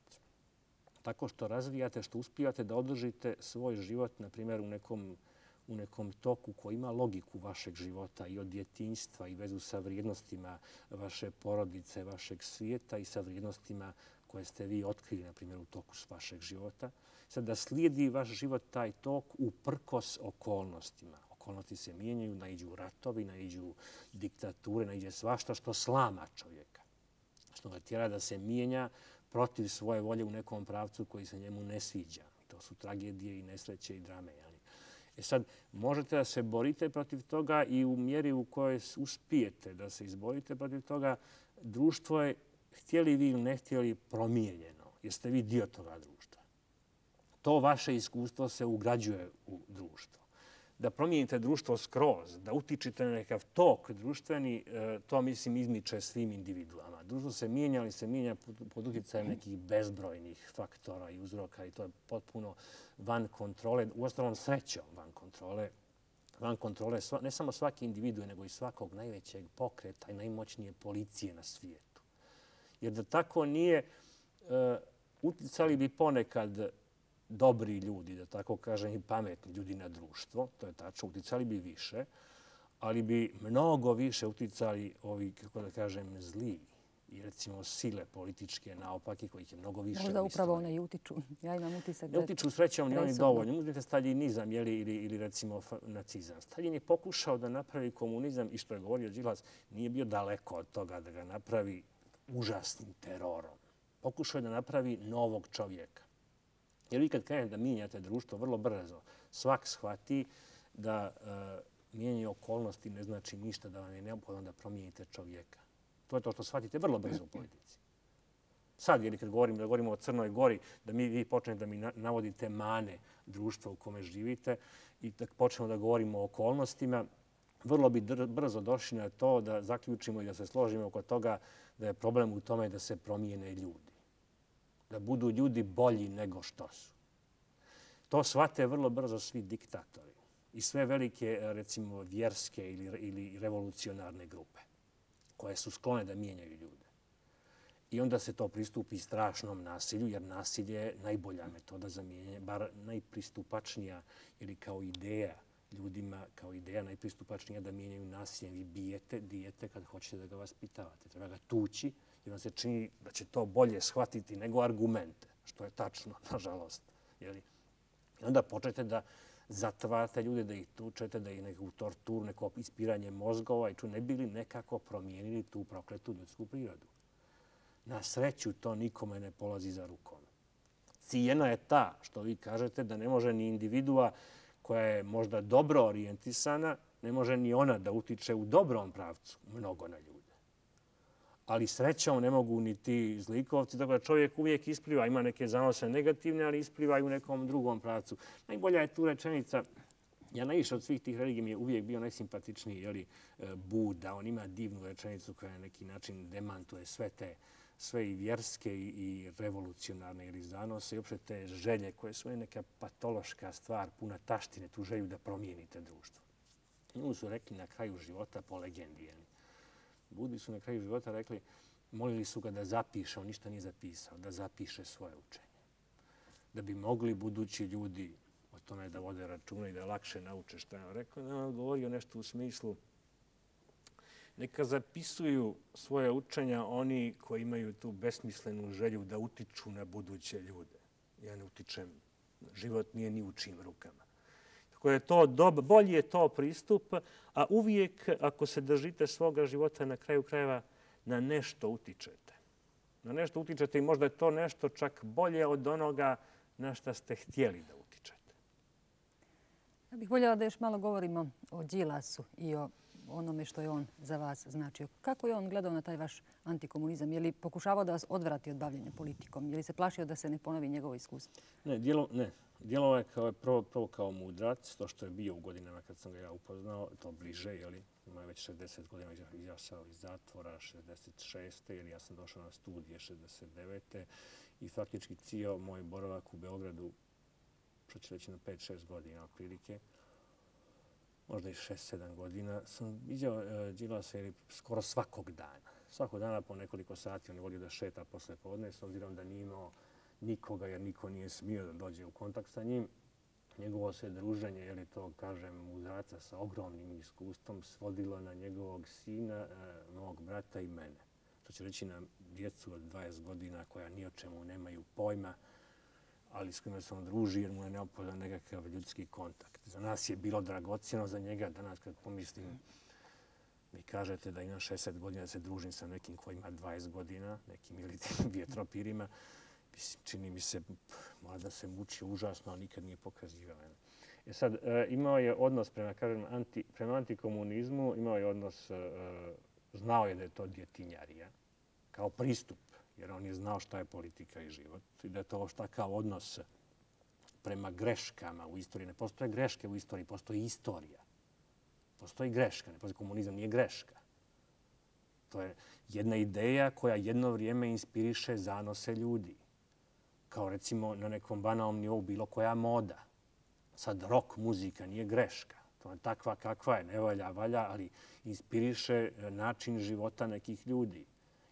S2: Tako što razvijate, što uspijate da održite svoj život, na primjer, u nekom u nekom toku koji ima logiku vašeg života i od djetinjstva i vezu sa vrijednostima vaše porodice, vašeg svijeta i sa vrijednostima koje ste vi otkrili, na primjer, u toku vašeg života sad da slijedi vaš život taj tok uprkos okolnostima. Okolnosti se mijenjaju, najđu ratovi, najđu diktature, najđe svašta što slama čovjeka. Što ga tjera da se mijenja protiv svoje volje u nekom pravcu koji se njemu ne sviđa. To su tragedije i nesreće i drame. Jeli? E sad, možete da se borite protiv toga i u mjeri u kojoj uspijete da se izborite protiv toga, društvo je, htjeli vi ili ne htjeli, promijenjeno. Jeste vi dio toga društva to vaše iskustvo se ugrađuje u društvo. Da promijenite društvo skroz, da utičite na nekav tok društveni, e, to mislim izmiče svim individuama. Društvo se mijenja, ali se mijenja pod utjecajem nekih bezbrojnih faktora i uzroka i to je potpuno van kontrole, u ostalom srećom van kontrole, van kontrole ne samo svaki individue, nego i svakog najvećeg pokreta i najmoćnije policije na svijetu. Jer da tako nije, e, uticali bi ponekad dobri ljudi, da tako kažem, i pametni ljudi na društvo, to je tačno, uticali bi više, ali bi mnogo više uticali ovi, kako da kažem, zli i recimo sile političke naopake kojih je mnogo više. Možda upravo
S1: one i utiču. Ja imam utisak da... Ne utiču srećom ni oni dovoljno.
S2: Uzmite staljinizam jeli, ili, ili recimo nacizam. Staljin je pokušao da napravi komunizam i što je govorio Đilas, nije bio daleko od toga da ga napravi užasnim terorom. Pokušao je da napravi novog čovjeka. Jer vi kad krenete da mijenjate društvo vrlo brzo, svak shvati da e, mijenjanje okolnosti ne znači ništa, da vam je neophodno da promijenite čovjeka. To je to što shvatite vrlo brzo u politici. Sad, jer kad govorim, da govorimo o Crnoj Gori, da mi vi počnete da mi navodite mane društva u kome živite i da počnemo da govorimo o okolnostima, vrlo bi brzo došli na to da zaključimo i da se složimo oko toga da je problem u tome da se promijene ljudi da budu ljudi bolji nego što su. To shvate vrlo brzo svi diktatori i sve velike, e, recimo, vjerske ili ili revolucionarne grupe koje su sklone da mijenjaju ljude. I onda se to pristupi strašnom nasilju, jer nasilje je najbolja metoda za mijenjanje, bar najpristupačnija ili kao ideja ljudima, kao ideja najpristupačnija da mijenjaju nasilje. Vi bijete, dijete kad hoćete da ga vas pitavate. Treba ga tući, i vam se čini da će to bolje shvatiti nego argumente, što je tačno, nažalost. I onda počnete da zatvarate ljude, da ih tučete, da ih neku torturu, neko ispiranje mozgova i ču ne bili nekako promijenili tu prokletu ljudsku prirodu. Na sreću to nikome ne polazi za rukom. Cijena je ta što vi kažete da ne može ni individua koja je možda dobro orijentisana, ne može ni ona da utiče u dobrom pravcu mnogo na ljudi ali srećom ne mogu ni ti zlikovci. Dakle, čovjek uvijek ispliva, ima neke zanose negativne, ali ispliva i u nekom drugom pracu. Najbolja je tu rečenica, ja najviše od svih tih religija mi je uvijek bio najsimpatičniji, jeli, e, Buda, on ima divnu rečenicu koja na neki način demantuje sve te sve i vjerske i revolucionarne ili zanose i uopšte te želje koje su neka patološka stvar, puna taštine, tu želju da promijenite društvo. Nju su rekli na kraju života po legendi, Budbi su na kraju života rekli, molili su ga da zapiše, on ništa nije zapisao, da zapiše svoje učenje. Da bi mogli budući ljudi o tome da vode računa i da lakše nauče što je on rekao. Da on govorio nešto u smislu, neka zapisuju svoje učenja oni koji imaju tu besmislenu želju da utiču na buduće ljude. Ja ne utičem, život nije ni u čim rukama ako je to dob, bolji je to pristup, a uvijek ako se držite svoga života na kraju krajeva na nešto utičete. Na nešto utičete i možda je to nešto čak bolje od onoga na što ste htjeli da utičete.
S1: Ja bih voljela da još malo govorimo o Đilasu i o onome što je on za vas značio. Kako je on gledao na taj vaš antikomunizam? Je li pokušavao da vas odvrati od bavljenja politikom? Je li se plašio da se ne ponovi njegovo iskustvo?
S2: Ne, djelo, ne. Dijelo je kao, prvo, prvo kao mudrac, to što je bio u godinama kad sam ga ja upoznao, to bliže, je li? Ima već 60 godina, izašao sam iz zatvora 66. ili ja sam došao na studije 69. I faktički cijel moj boravak u Beogradu, što će reći na 5-6 godina otprilike, možda i šest, sedam godina, sam vidio e, Đilasa skoro svakog dana. Svakog dana po nekoliko sati on je volio da šeta posle podne, s obzirom da nije imao nikoga jer niko nije smio da dođe u kontakt sa njim. Njegovo se druženje, jer je to, kažem, muzraca sa ogromnim iskustvom, svodilo na njegovog sina, mojeg e, brata i mene. To će reći na djecu od 20 godina koja ni o čemu nemaju pojma, ali s kojima se on druži jer mu je neophodan nekakav ljudski kontakt. Za nas je bilo dragocijeno za njega. Danas kad pomislim, mi kažete da imam 60 godina da se družim sa nekim koji ima 20 godina, nekim ili vjetropirima. Mislim, čini mi se, mora se muči užasno, a nikad nije pokazio mene. E sad, e, imao je odnos prema, kažem, anti, prema antikomunizmu, imao je odnos, e, e, znao je da je to djetinjarija, kao pristup jer on je znao šta je politika i život i da je to šta kao odnos prema greškama u istoriji. Ne postoje greške u istoriji, postoji istorija. Postoji greška, ne postoji komunizam, nije greška. To je jedna ideja koja jedno vrijeme inspiriše zanose ljudi. Kao recimo na nekom banalnom nivou bilo koja moda. Sad rock muzika nije greška. To je takva kakva je, ne valja, valja, ali inspiriše način života nekih ljudi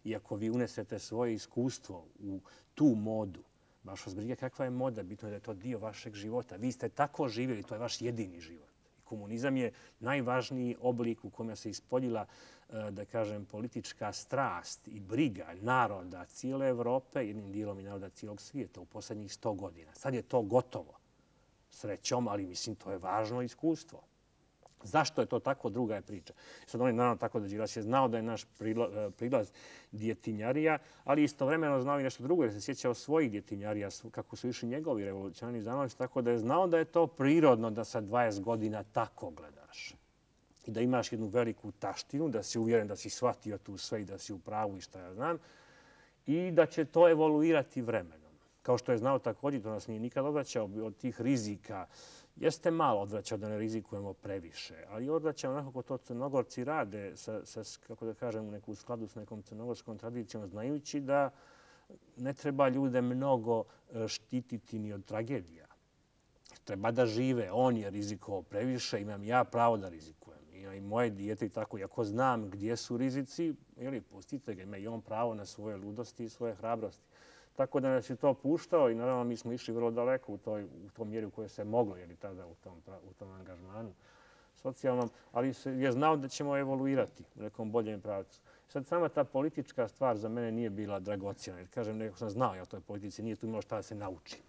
S2: i ako vi unesete svoje iskustvo u tu modu, baš vas briga kakva je moda, bitno je da je to dio vašeg života. Vi ste tako živjeli, to je vaš jedini život. Komunizam je najvažniji oblik u kojem se ispoljila, e, da kažem, politička strast i briga naroda cijele Evrope, jednim dijelom i naroda cijelog svijeta u posljednjih sto godina. Sad je to gotovo srećom, ali mislim to je važno iskustvo. Zašto je to tako, druga je priča. Sad on je naravno tako da Đilas je znao da je naš e, prilaz djetinjarija, ali istovremeno znao i nešto drugo, jer se sjećao svojih djetinjarija, kako su išli njegovi revolucionarni zanovići, tako da je znao da je to prirodno da sa 20 godina tako gledaš. I da imaš jednu veliku taštinu, da si uvjeren da si shvatio tu sve i da si u pravu i šta ja znam. I da će to evoluirati vremenom. Kao što je znao također, to nas nije nikad odraćao od tih rizika, jeste malo odvraćao da ne rizikujemo previše, ali odvraćao nekako to crnogorci rade, sa, sa, kako da kažem, u skladu s nekom crnogorskom tradicijom, znajući da ne treba ljude mnogo e, štititi ni od tragedija. Treba da žive, on je rizikovao previše, imam ja pravo da rizikujem. I moje dijete i tako, iako znam gdje su rizici, pustite ga, ima i on pravo na svoje ludosti i svoje hrabrosti. Tako da nas je to puštao i naravno mi smo išli vrlo daleko u toj, u toj mjeri u kojoj se moglo jer i tada u tom, u tom angažmanu socijalnom, ali se je znao da ćemo evoluirati u nekom boljem pravcu. Sad sama ta politička stvar za mene nije bila dragocijena. Jer kažem, nekako sam znao ja o toj politici, nije tu imao šta da se nauči.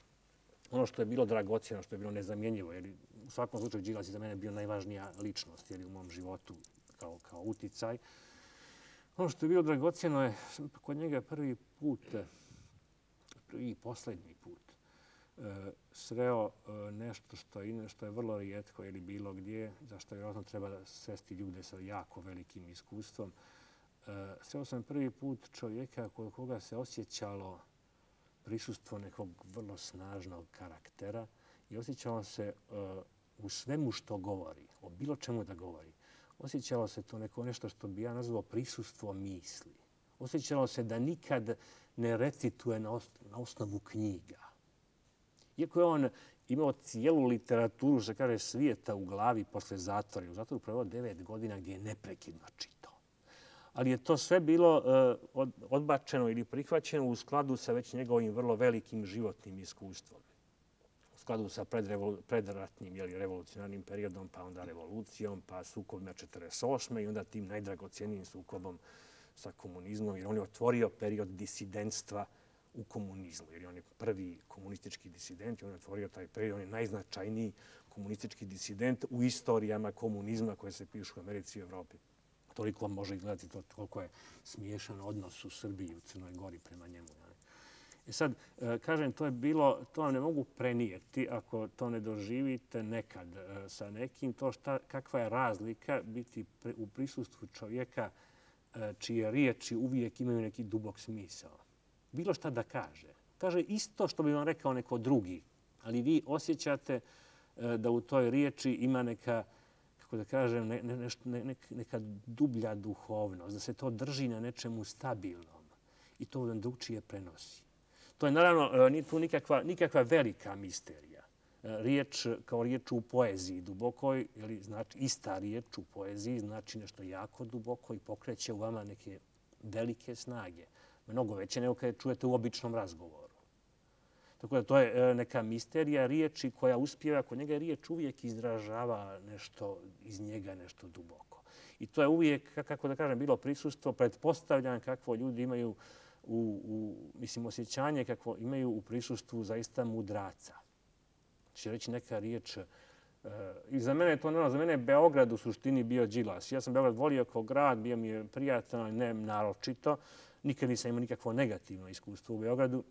S2: Ono što je bilo dragocijeno, što je bilo nezamjenjivo, jer u svakom slučaju Džilas je za mene bio najvažnija ličnost jer u mom životu kao, kao uticaj. Ono što je bilo dragocijeno je kod njega prvi put i posljednji put e, sreo e, nešto što je vrlo rijetko ili bilo gdje, zašto vjerojatno treba sresti ljude sa jako velikim iskustvom. E, sreo sam prvi put čovjeka kod koga se osjećalo prisustvo nekog vrlo snažnog karaktera i osjećalo se u svemu što govori, o bilo čemu da govori. Osjećalo se to neko nešto što bi ja nazvao prisustvo misli osjećalo se da nikad ne recituje na osnovu knjiga. Iako je on imao cijelu literaturu, što kaže, svijeta u glavi posle zatvore. U zatvoru prevao devet godina gdje je neprekidno čitao. Ali je to sve bilo eh, odbačeno ili prihvaćeno u skladu sa već njegovim vrlo velikim životnim iskustvom. U skladu sa predratnim ili revolucionarnim periodom, pa onda revolucijom, pa sukobom na 1948. i onda tim najdragocijenijim sukobom sa komunizmom, jer on je otvorio period disidentstva u komunizmu. Jer on je prvi komunistički disident i on je otvorio taj period. On je najznačajniji komunistički disident u istorijama komunizma koje se pišu u Americi i Evropi. Toliko vam može izgledati to koliko je smiješan odnos u Srbiji i u Crnoj Gori prema njemu. E sad, e, kažem, to je bilo, to vam ne mogu prenijeti ako to ne doživite nekad e, sa nekim. To šta, kakva je razlika biti u prisustvu čovjeka čije riječi uvijek imaju neki dubok smisao. Bilo šta da kaže. Kaže isto što bi vam rekao neko drugi, ali vi osjećate e, da u toj riječi ima neka, kako da kažem, ne, ne, ne, ne, neka dublja duhovnost, da se to drži na nečemu stabilnom i to vam drugčije prenosi. To je naravno e, nije tu nikakva, nikakva velika misterija riječ kao riječ u poeziji dubokoj, znači ista riječ u poeziji, znači nešto jako duboko i pokreće u vama neke velike snage. Mnogo veće nego kada čujete u običnom razgovoru. Tako da to je e, neka misterija riječi koja uspjeva, kod njega riječ uvijek izražava nešto iz njega, nešto duboko. I to je uvijek, kako da kažem, bilo prisustvo, pretpostavljan kakvo ljudi imaju u, u, mislim, osjećanje kako imaju u prisustvu zaista mudraca će reći neka riječ. E, I za mene je to naravno, za mene je Beograd u suštini bio džilas. Ja sam Beograd volio kao grad, bio mi je prijatelj, ne naročito. Nikad nisam imao nikakvo negativno iskustvo u Beogradu.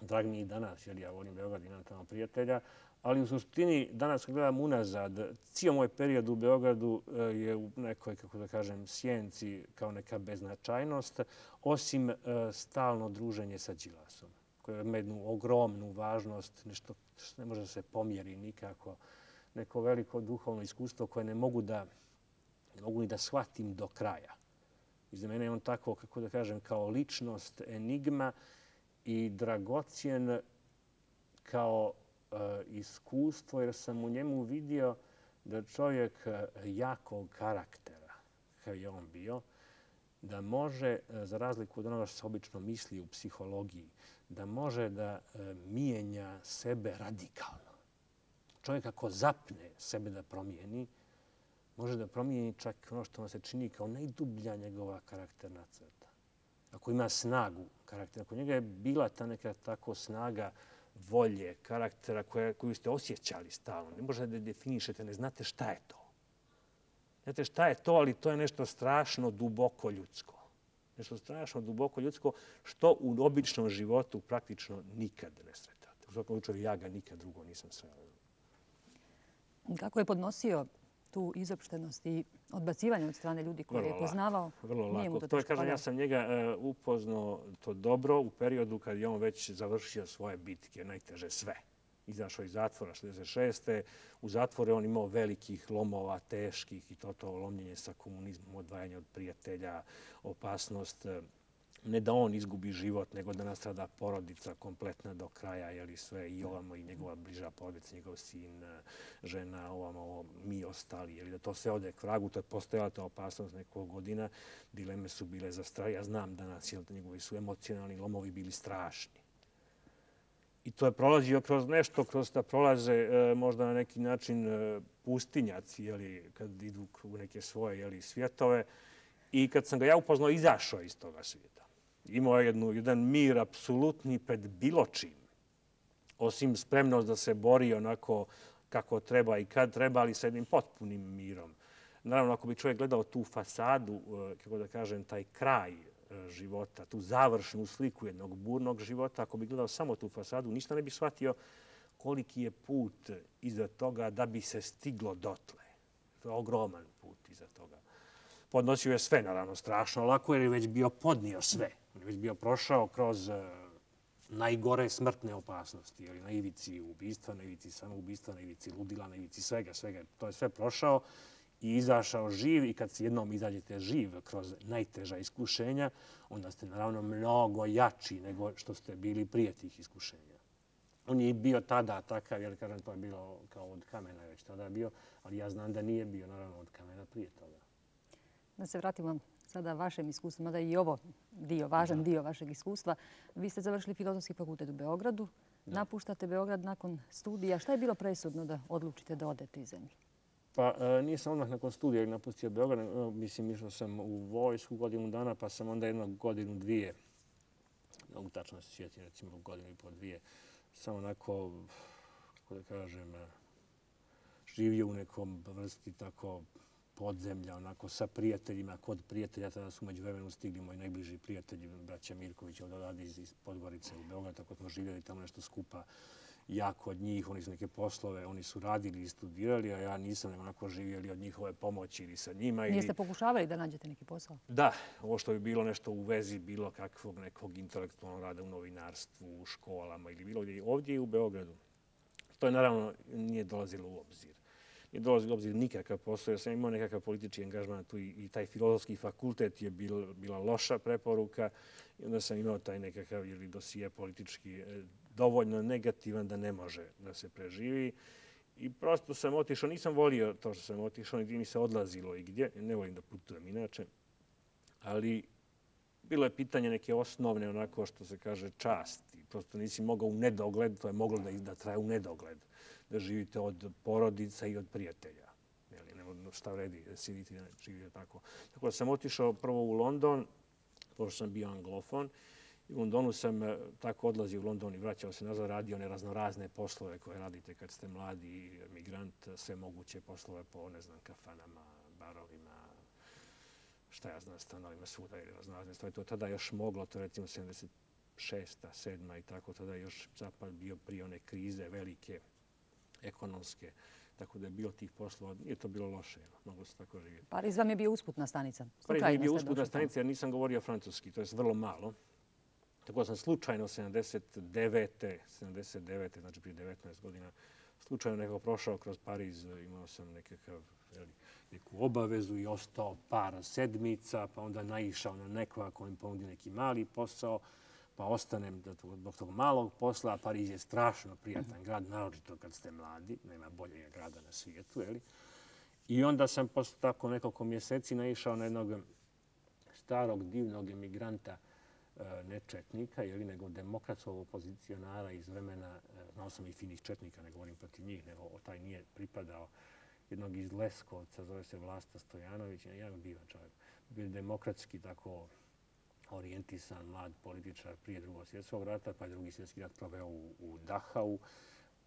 S2: Drag mi i danas, jer ja volim Beograd i imam tamo prijatelja. Ali u suštini, danas kad gledam unazad, cijel moj period u Beogradu e, je u nekoj, kako da kažem, sjenci kao neka beznačajnost, osim e, stalno druženje sa džilasom jednu ogromnu važnost, nešto što ne može da se pomjeri nikako, neko veliko duhovno iskustvo koje ne mogu da ne mogu ni da shvatim do kraja. I za mene je on tako, kako da kažem, kao ličnost, enigma i dragocijen kao e, iskustvo, jer sam u njemu vidio da čovjek e, jakog karaktera, kao je on bio, da može, e, za razliku od onoga što se obično misli u psihologiji, da može da e, mijenja sebe radikalno. Čovjek ako zapne sebe da promijeni, može da promijeni čak ono što vam se čini kao najdublja njegova karakterna crta. Ako ima snagu karaktera, ako njega je bila ta neka tako snaga volje, karaktera koju ste osjećali stalno, ne možete da definišete, ne znate šta je to. Znate šta je to, ali to je nešto strašno duboko ljudsko nešto strašno, duboko ljudsko, što u običnom životu praktično nikad ne sretate. U svakom slučaju ja ga nikad drugo nisam sretao.
S1: Kako je podnosio tu izopštenost i odbacivanje od strane ljudi koje je poznavao? Vrlo lako. To je, kažem, ja
S2: sam njega e, upoznao to dobro u periodu kad je on već završio svoje bitke, najteže Sve izašao iz zatvora 66. U zatvore on imao velikih lomova, teških i to to lomljenje sa komunizmom, odvajanje od prijatelja, opasnost. E, ne da on izgubi život, nego da nastrada porodica kompletna do kraja, jel i sve, i ovamo i njegova bliža porodica, njegov sin, e, žena, ovamo, ovo, mi ostali, jel da to sve ode k vragu, to je postojala ta opasnost nekog godina, dileme su bile za straj. Ja znam da jel da njegovi su emocionalni lomovi bili strašni. I to je prolazio kroz nešto, kroz da prolaze e, možda na neki način e, pustinjaci, jeli, kad idu u neke svoje jeli, svjetove. I kad sam ga ja upoznao, izašao iz toga svijeta. Imao je jednu, jedan mir apsolutni pred bilo čim. Osim spremnost da se bori onako kako treba i kad treba, ali sa jednim potpunim mirom. Naravno, ako bi čovjek gledao tu fasadu, e, kako da kažem, taj kraj E, života, tu završnu sliku jednog burnog života. Ako bi gledao samo tu fasadu, ništa ne bi shvatio koliki je put iza toga da bi se stiglo dotle. To je ogroman put iza toga. Podnosio je sve, naravno, strašno lako, jer je već bio podnio sve. On je već bio prošao kroz e, najgore smrtne opasnosti, jer je na ivici ubistva, na ivici samoubistva, na ivici ludila, na ivici svega, svega. To je sve prošao i izašao živ i kad se jednom izađete živ kroz najteža iskušenja, onda ste naravno mnogo jači nego što ste bili prije tih iskušenja. On je bio tada takav, jer kažem, to je bilo kao od kamena već tada bio, ali ja znam da nije bio naravno od kamena prije toga.
S1: Da se vratimo sada vašem iskustvu, mada i ovo dio, važan da. dio vašeg iskustva. Vi ste završili filozofski fakultet u Beogradu. Da. Napuštate Beograd nakon studija. Šta je bilo presudno da odlučite da odete iz zemlje?
S2: Pa e, nisam odmah nakon studija napustio Beograd, e, mislim išao sam u vojsku godinu dana, pa sam onda jednu godinu dvije, u tačno se sjetim, recimo godinu i pol dvije, sam onako, kako da kažem, e, živio u nekom vrsti tako podzemlja, onako sa prijateljima, kod prijatelja, tada su među vremenu stigli moji najbliži prijatelji, braća Mirković, odavde iz Podgorice u Beograd, tako smo živjeli tamo nešto skupa jako od njih, oni su neke poslove, oni su radili i studirali, a ja nisam nekako živjeli od njihove pomoći ili sa njima. Niste
S1: pokušavali da nađete neki posao?
S2: Da, ovo što bi bilo nešto u vezi bilo kakvog nekog intelektualnog rada u novinarstvu, u školama ili bilo gdje, ovdje i u Beogradu. To je naravno nije dolazilo u obzir. Nije dolazilo u obzir nikakav posao, jer sam imao nekakav politički angažman tu i taj filozofski fakultet je bila loša preporuka. onda sam imao taj nekakav dosije politički e, dovoljno negativan da ne može da se preživi. I prosto sam otišao, nisam volio to što sam otišao, nigdje mi se odlazilo i gdje, ne volim da putujem inače, ali bilo je pitanje neke osnovne, onako što se kaže čast. I prosto nisi mogao u nedogled, to je moglo da, da traje u nedogled, da živite od porodica i od prijatelja. Jeli, ne, šta vredi, da si vidite da živite tako. Tako da sam otišao prvo u London, pošto sam bio anglofon, U Londonu sam e, tako odlazi u London i vraćao se nazad, radio one raznorazne poslove koje radite kad ste mladi migrant, sve moguće poslove po, ne znam, kafanama, barovima, šta ja znam, stanovima svuda ili raznorazne stvari. To je tada još moglo, to je recimo 76. 7. i tako, tada još zapad bio prije one krize velike, ekonomske, tako da je bilo tih poslova, nije to bilo loše, moglo se tako živjeti.
S1: Pariz vam je bio usputna stanica? Pariz mi je bio usputna stanica
S2: jer nisam govorio francuski, to je vrlo malo. Tako da sam slučajno 79. 79. znači prije 19 godina, slučajno nekako prošao kroz Pariz, imao sam nekakav neku obavezu i ostao par sedmica, pa onda naišao na nekoga koji mi ponudi neki mali posao, pa ostanem zbog tog tog malog posla. Pariz je strašno prijatan grad, naročito kad ste mladi, nema boljega grada na svijetu. Eli? I onda sam posle tako nekoliko mjeseci naišao na jednog starog, divnog emigranta, E, ne četnika, jeli, nego demokratskog opozicionara iz vremena, e, znao sam i finih četnika, ne govorim protiv njih, nego o taj nije pripadao jednog iz Leskovca, zove se Vlasta Stojanović, ja imam divan čovjek, bio demokratski tako orijentisan mlad političar prije drugog svjetskog rata, pa je drugi svjetski rat proveo u, u Dahau,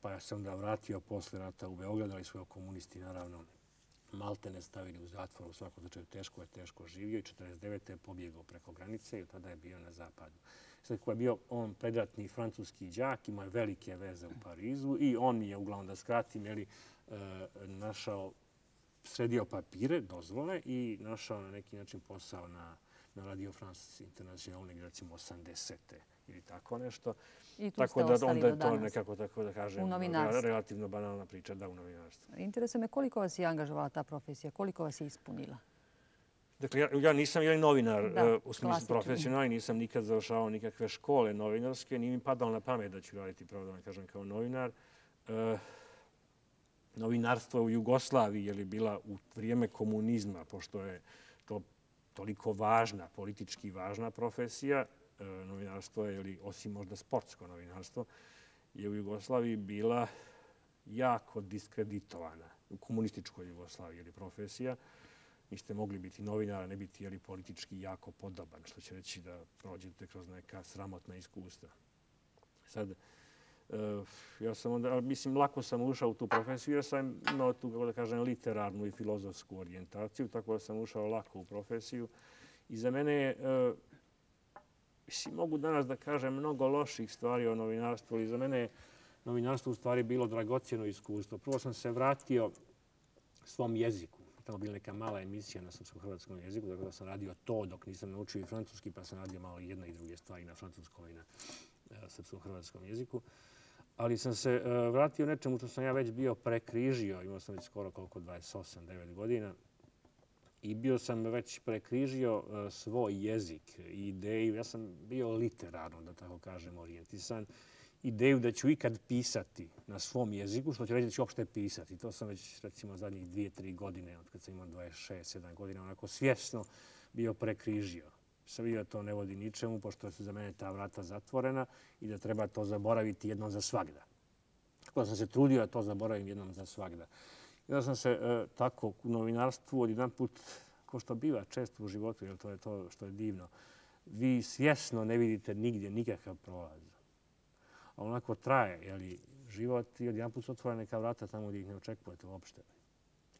S2: pa se onda vratio posle rata u Beograd, ali su joj komunisti naravno malte ne stavili u zatvor, u svakom značaju teško je teško živio i 1949. je pobjegao preko granice i tada je bio na zapadu. Sad, ko je bio on predratni francuski džak, imao velike veze u Parizu i on je, uglavnom da skratim, jeli, eh, našao, sredio papire, dozvole i našao na neki način posao na, na Radio France International, recimo 80 ili tako nešto. I tu tako ste da, onda je to danas. nekako tako da kažem ono, relativno banalna priča da u novinarstvu.
S1: Interesuje me koliko vas je angažovala ta profesija, koliko vas je ispunila?
S2: Dakle, ja, ja nisam jedan novinar da, e, u smislu profesionalni, nisam nikad završavao nikakve škole novinarske, nije mi padalo na pamet da ću raditi pravo da vam kažem kao novinar. Uh, novinarstvo u Jugoslaviji je li bila u vrijeme komunizma, pošto je to toliko važna, politički važna profesija, E, novinarstvo, ili osim možda sportsko novinarstvo, je u Jugoslaviji bila jako diskreditovana u komunističkoj Jugoslaviji ili profesija. Niste mogli biti novinara, ne biti ili politički jako podoban, što će reći da prođete kroz neka sramotna iskustva. Sad, e, ja sam onda, mislim, lako sam ušao u tu profesiju jer sam imao tu, kako da kažem, literarnu i filozofsku orijentaciju, tako da sam ušao lako u profesiju. I za mene je e, Mislim, mogu danas da kažem mnogo loših stvari o novinarstvu, ali za mene je novinarstvo u stvari bilo dragocijeno iskustvo. Prvo sam se vratio svom jeziku. Tamo bila neka mala emisija na srpsko-hrvatskom jeziku, tako da sam radio to dok nisam naučio i francuski, pa sam radio malo jedna i druge stvari na francuskom i na e, srpsko-hrvatskom jeziku. Ali sam se e, vratio nečemu što sam ja već bio prekrižio, imao sam već skoro koliko 28-9 godina, i bio sam već prekrižio e, svoj jezik i ideju. Ja sam bio literarno, da tako kažem, orijentisan. Ideju da ću ikad pisati na svom jeziku, što ću reći da ću opšte pisati. To sam već, recimo, zadnjih dvije, tri godine, od kad sam imao 26-7 godina, onako svjesno bio prekrižio. Sam vidio da to ne vodi ničemu, pošto su za mene ta vrata zatvorena i da treba to zaboraviti jednom za svagda. Tako da sam se trudio da to zaboravim jednom za svagda. Ja sam se e, tako u novinarstvu od jedan put, ko što biva često u životu, jer to je to što je divno, vi svjesno ne vidite nigdje nikakav prolaz. A onako traje, jel, život i od jedan put se otvore neka vrata tamo gdje ih ne očekujete uopšte.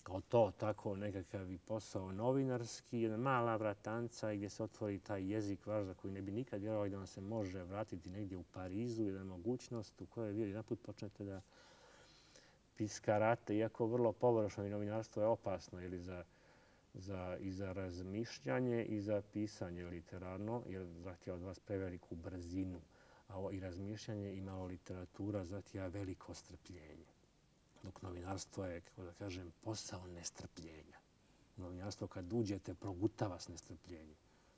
S2: Kao to, tako nekakav i posao novinarski, jedna mala vratanca gdje se otvori taj jezik vaš za koji ne bi nikad vjerovali da vam se može vratiti negdje u Parizu, jedna mogućnost u kojoj vi od jedan put počnete da spiska rata, iako vrlo površno i novinarstvo je opasno ili za za, i za razmišljanje i za pisanje literarno, jer zahtjeva od vas preveliku brzinu. A ovo i razmišljanje i malo literatura zahtjeva veliko strpljenje. Dok novinarstvo je, kako da kažem, posao nestrpljenja. Novinarstvo kad uđete progutava vas nestrpljenje.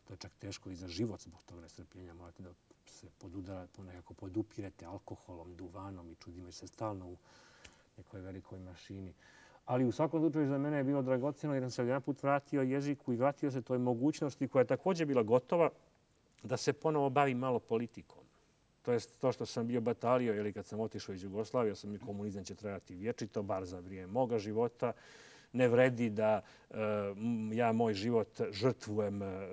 S2: To je čak teško i za život zbog tog nestrpljenja. Morate da se podudara, nekako podupirete alkoholom, duvanom i čudima. se stalno u, nekoj velikoj mašini. Ali u svakom slučaju za mene je bilo dragoceno jer sam jedan put vratio jeziku i vratio se toj mogućnosti koja je također bila gotova da se ponovo bavi malo politikom. To je to što sam bio batalio ili kad sam otišao iz Jugoslavije, sam mi komunizam će trajati vječito, bar za vrijeme moga života. Ne vredi da e, ja moj život žrtvujem e,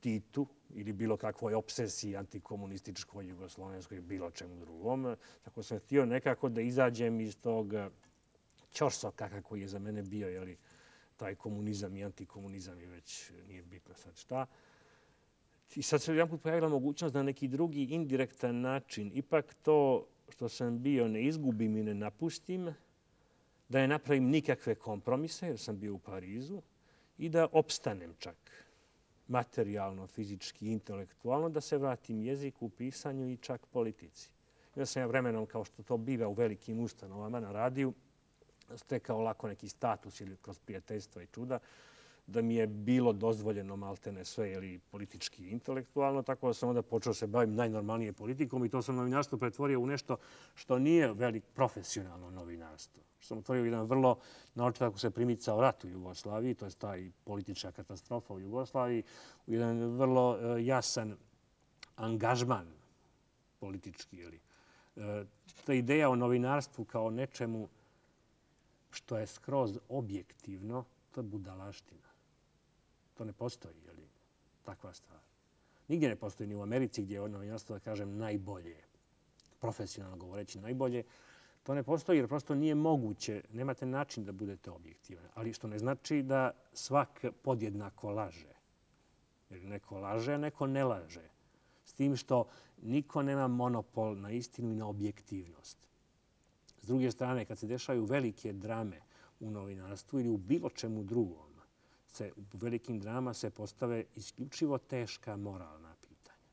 S2: Titu, ili bilo kakvoj obsesiji antikomunističkoj, jugoslovenskoj, bilo čemu drugom. Tako sam htio nekako da izađem iz tog čorsoka eh, kako je za mene bio, jeli, taj komunizam i antikomunizam je već eh, nije bitno sad šta. I sad se jedan put pojavila mogućnost da neki drugi indirektan način, ipak to što sam bio ne izgubim i ne napustim, da ne napravim nikakve kompromise, jer sam bio u Parizu, i da opstanem čak materijalno, fizički, intelektualno, da se vratim jeziku, pisanju i čak politici. Ja sam ja vremenom, kao što to biva u velikim ustanovama na radiju, stekao lako neki status ili kroz prijateljstva i čuda, da mi je bilo dozvoljeno maltene sve, ili politički i intelektualno, tako da sam onda počeo se bavim najnormalnije politikom i to sam novinarstvo pretvorio u nešto što nije velik profesionalno novinarstvo. Što Sam otvorio jedan vrlo naočito ako se primicao rat u Jugoslaviji, to je ta politička katastrofa u Jugoslaviji, u jedan vrlo e, jasan angažman politički. Jel e, Ta ideja o novinarstvu kao nečemu što je skroz objektivno, to je budalaština. To ne postoji, je li takva stvar? Nigdje ne postoji, ni u Americi gdje je ono jednostavno da kažem najbolje, profesionalno govoreći najbolje. To ne postoji jer prosto nije moguće, nemate način da budete objektivni. Ali što ne znači da svak podjednako laže. Jer neko laže, a neko ne laže. S tim što niko nema monopol na istinu i na objektivnost. S druge strane, kad se dešaju velike drame u novinarstvu ili u bilo čemu drugom, se u velikim drama se postave isključivo teška moralna pitanja.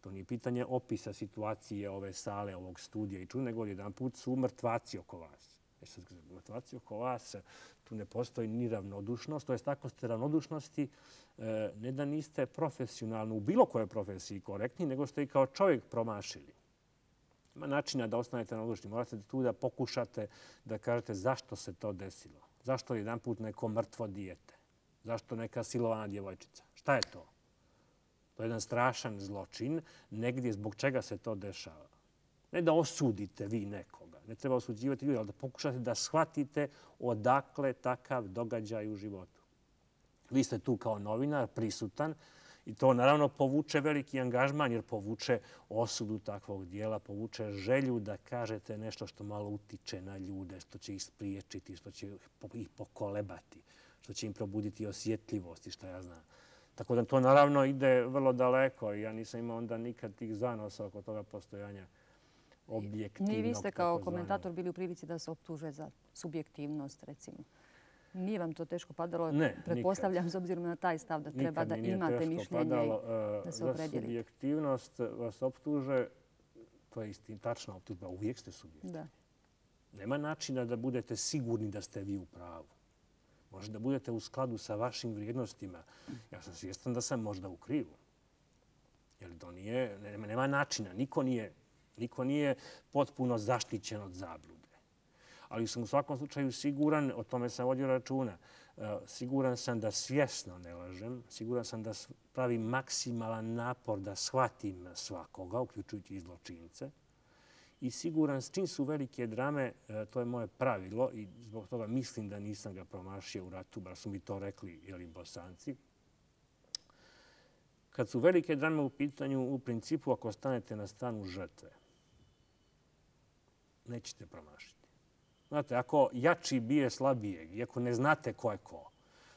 S2: To nije pitanje opisa situacije ove sale, ovog studija i čudne godine. Jedan put su mrtvaci oko vas. E sad, mrtvaci oko vas, tu ne postoji ni ravnodušnost. To je tako ste ravnodušnosti, e, ne da niste profesionalno u bilo kojoj profesiji korektni, nego ste i kao čovjek promašili. Ima načina da ostanete ravnodušni. Morate tu da pokušate da kažete zašto se to desilo. Zašto je jedan put neko mrtvo dijete? zašto neka silovana djevojčica? Šta je to? To je jedan strašan zločin. Negdje zbog čega se to dešava? Ne da osudite vi nekoga. Ne treba osuđivati ljudi, ali da pokušate da shvatite odakle takav događaj u životu. Vi ste tu kao novinar, prisutan, i to naravno povuče veliki angažman, jer povuče osudu takvog dijela, povuče želju da kažete nešto što malo utiče na ljude, što će ih spriječiti, što će ih pokolebati što će im probuditi osjetljivost i što ja znam. Tako da to naravno ide vrlo daleko i ja nisam imao onda nikad tih zanosa oko toga postojanja objektivnog. Nije vi ste kao komentator
S1: bili u prilici da se optuže za subjektivnost, recimo. Nije vam to teško padalo? Ne, nikad. Predpostavljam s obzirom na taj stav da treba da imate mišljenje i da se opredjelite. Za
S2: subjektivnost vas optuže, to je istin, tačna optužba, uvijek ste subjektivni. Nema načina da budete sigurni da ste vi u pravu. Možete da budete u skladu sa vašim vrijednostima. Ja sam svjestan da sam možda u krivu. Jer to nije, nema načina. Niko nije niko nije potpuno zaštićen od zablude. Ali sam u svakom slučaju siguran, o tome sam vodio računa, e, siguran sam da svjesno ne lažem, siguran sam da pravim maksimalan napor da shvatim svakoga, uključujući i zločince, i siguran s čim su velike drame, e, to je moje pravilo i zbog toga mislim da nisam ga promašio u ratu, bar su mi to rekli ili bosanci. Kad su velike drame u pitanju, u principu ako stanete na stranu žrtve, nećete promašiti. Znate, ako jači bije slabijeg i ako ne znate ko je ko,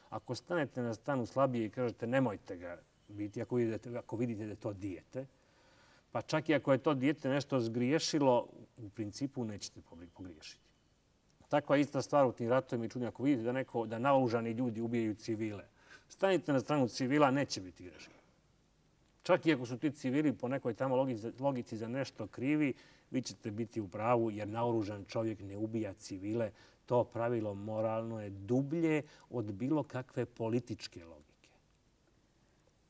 S2: ako stanete na stranu slabije i kažete nemojte ga biti, ako vidite da to dijete, pa čak i ako je to dijete nešto zgriješilo, u principu nećete pogriješiti. Takva je ista stvar u tim ratovima i čudnje. Ako vidite da neko, da naužani ljudi ubijaju civile, stanite na stranu civila, neće biti greška. Čak i ako su ti civili po nekoj tamo logici za nešto krivi, vi ćete biti u pravu jer naoružan čovjek ne ubija civile. To pravilo moralno je dublje od bilo kakve političke logike.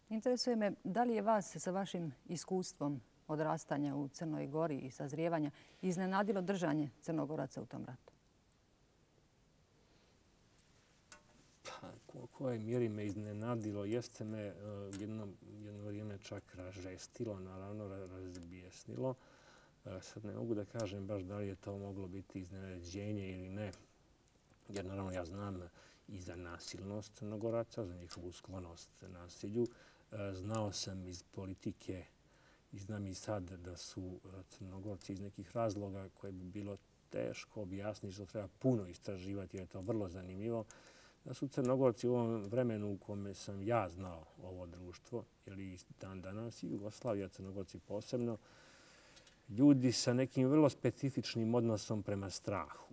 S1: Interesuje me da li je vas sa vašim iskustvom odrastanja u Crnoj gori i sazrijevanja iznenadilo držanje Crnogoraca u tom
S2: ratu? Pa, u kojoj mjeri me iznenadilo? Jeste me e, jedno vrijeme čak ražestilo, naravno razbijesnilo. E, sad ne mogu da kažem baš da li je to moglo biti iznenađenje ili ne. Jer naravno ja znam i za nasilnost Crnogoraca, za njihovu sklonost nasilju. E, znao sam iz politike i znam i sad da su e, crnogorci iz nekih razloga koje bi bilo teško objasniti, što treba puno istraživati jer je to vrlo zanimljivo, da su crnogorci u ovom vremenu u kome sam ja znao ovo društvo, ili dan danas i Jugoslavija, crnogorci posebno, ljudi sa nekim vrlo specifičnim odnosom prema strahu.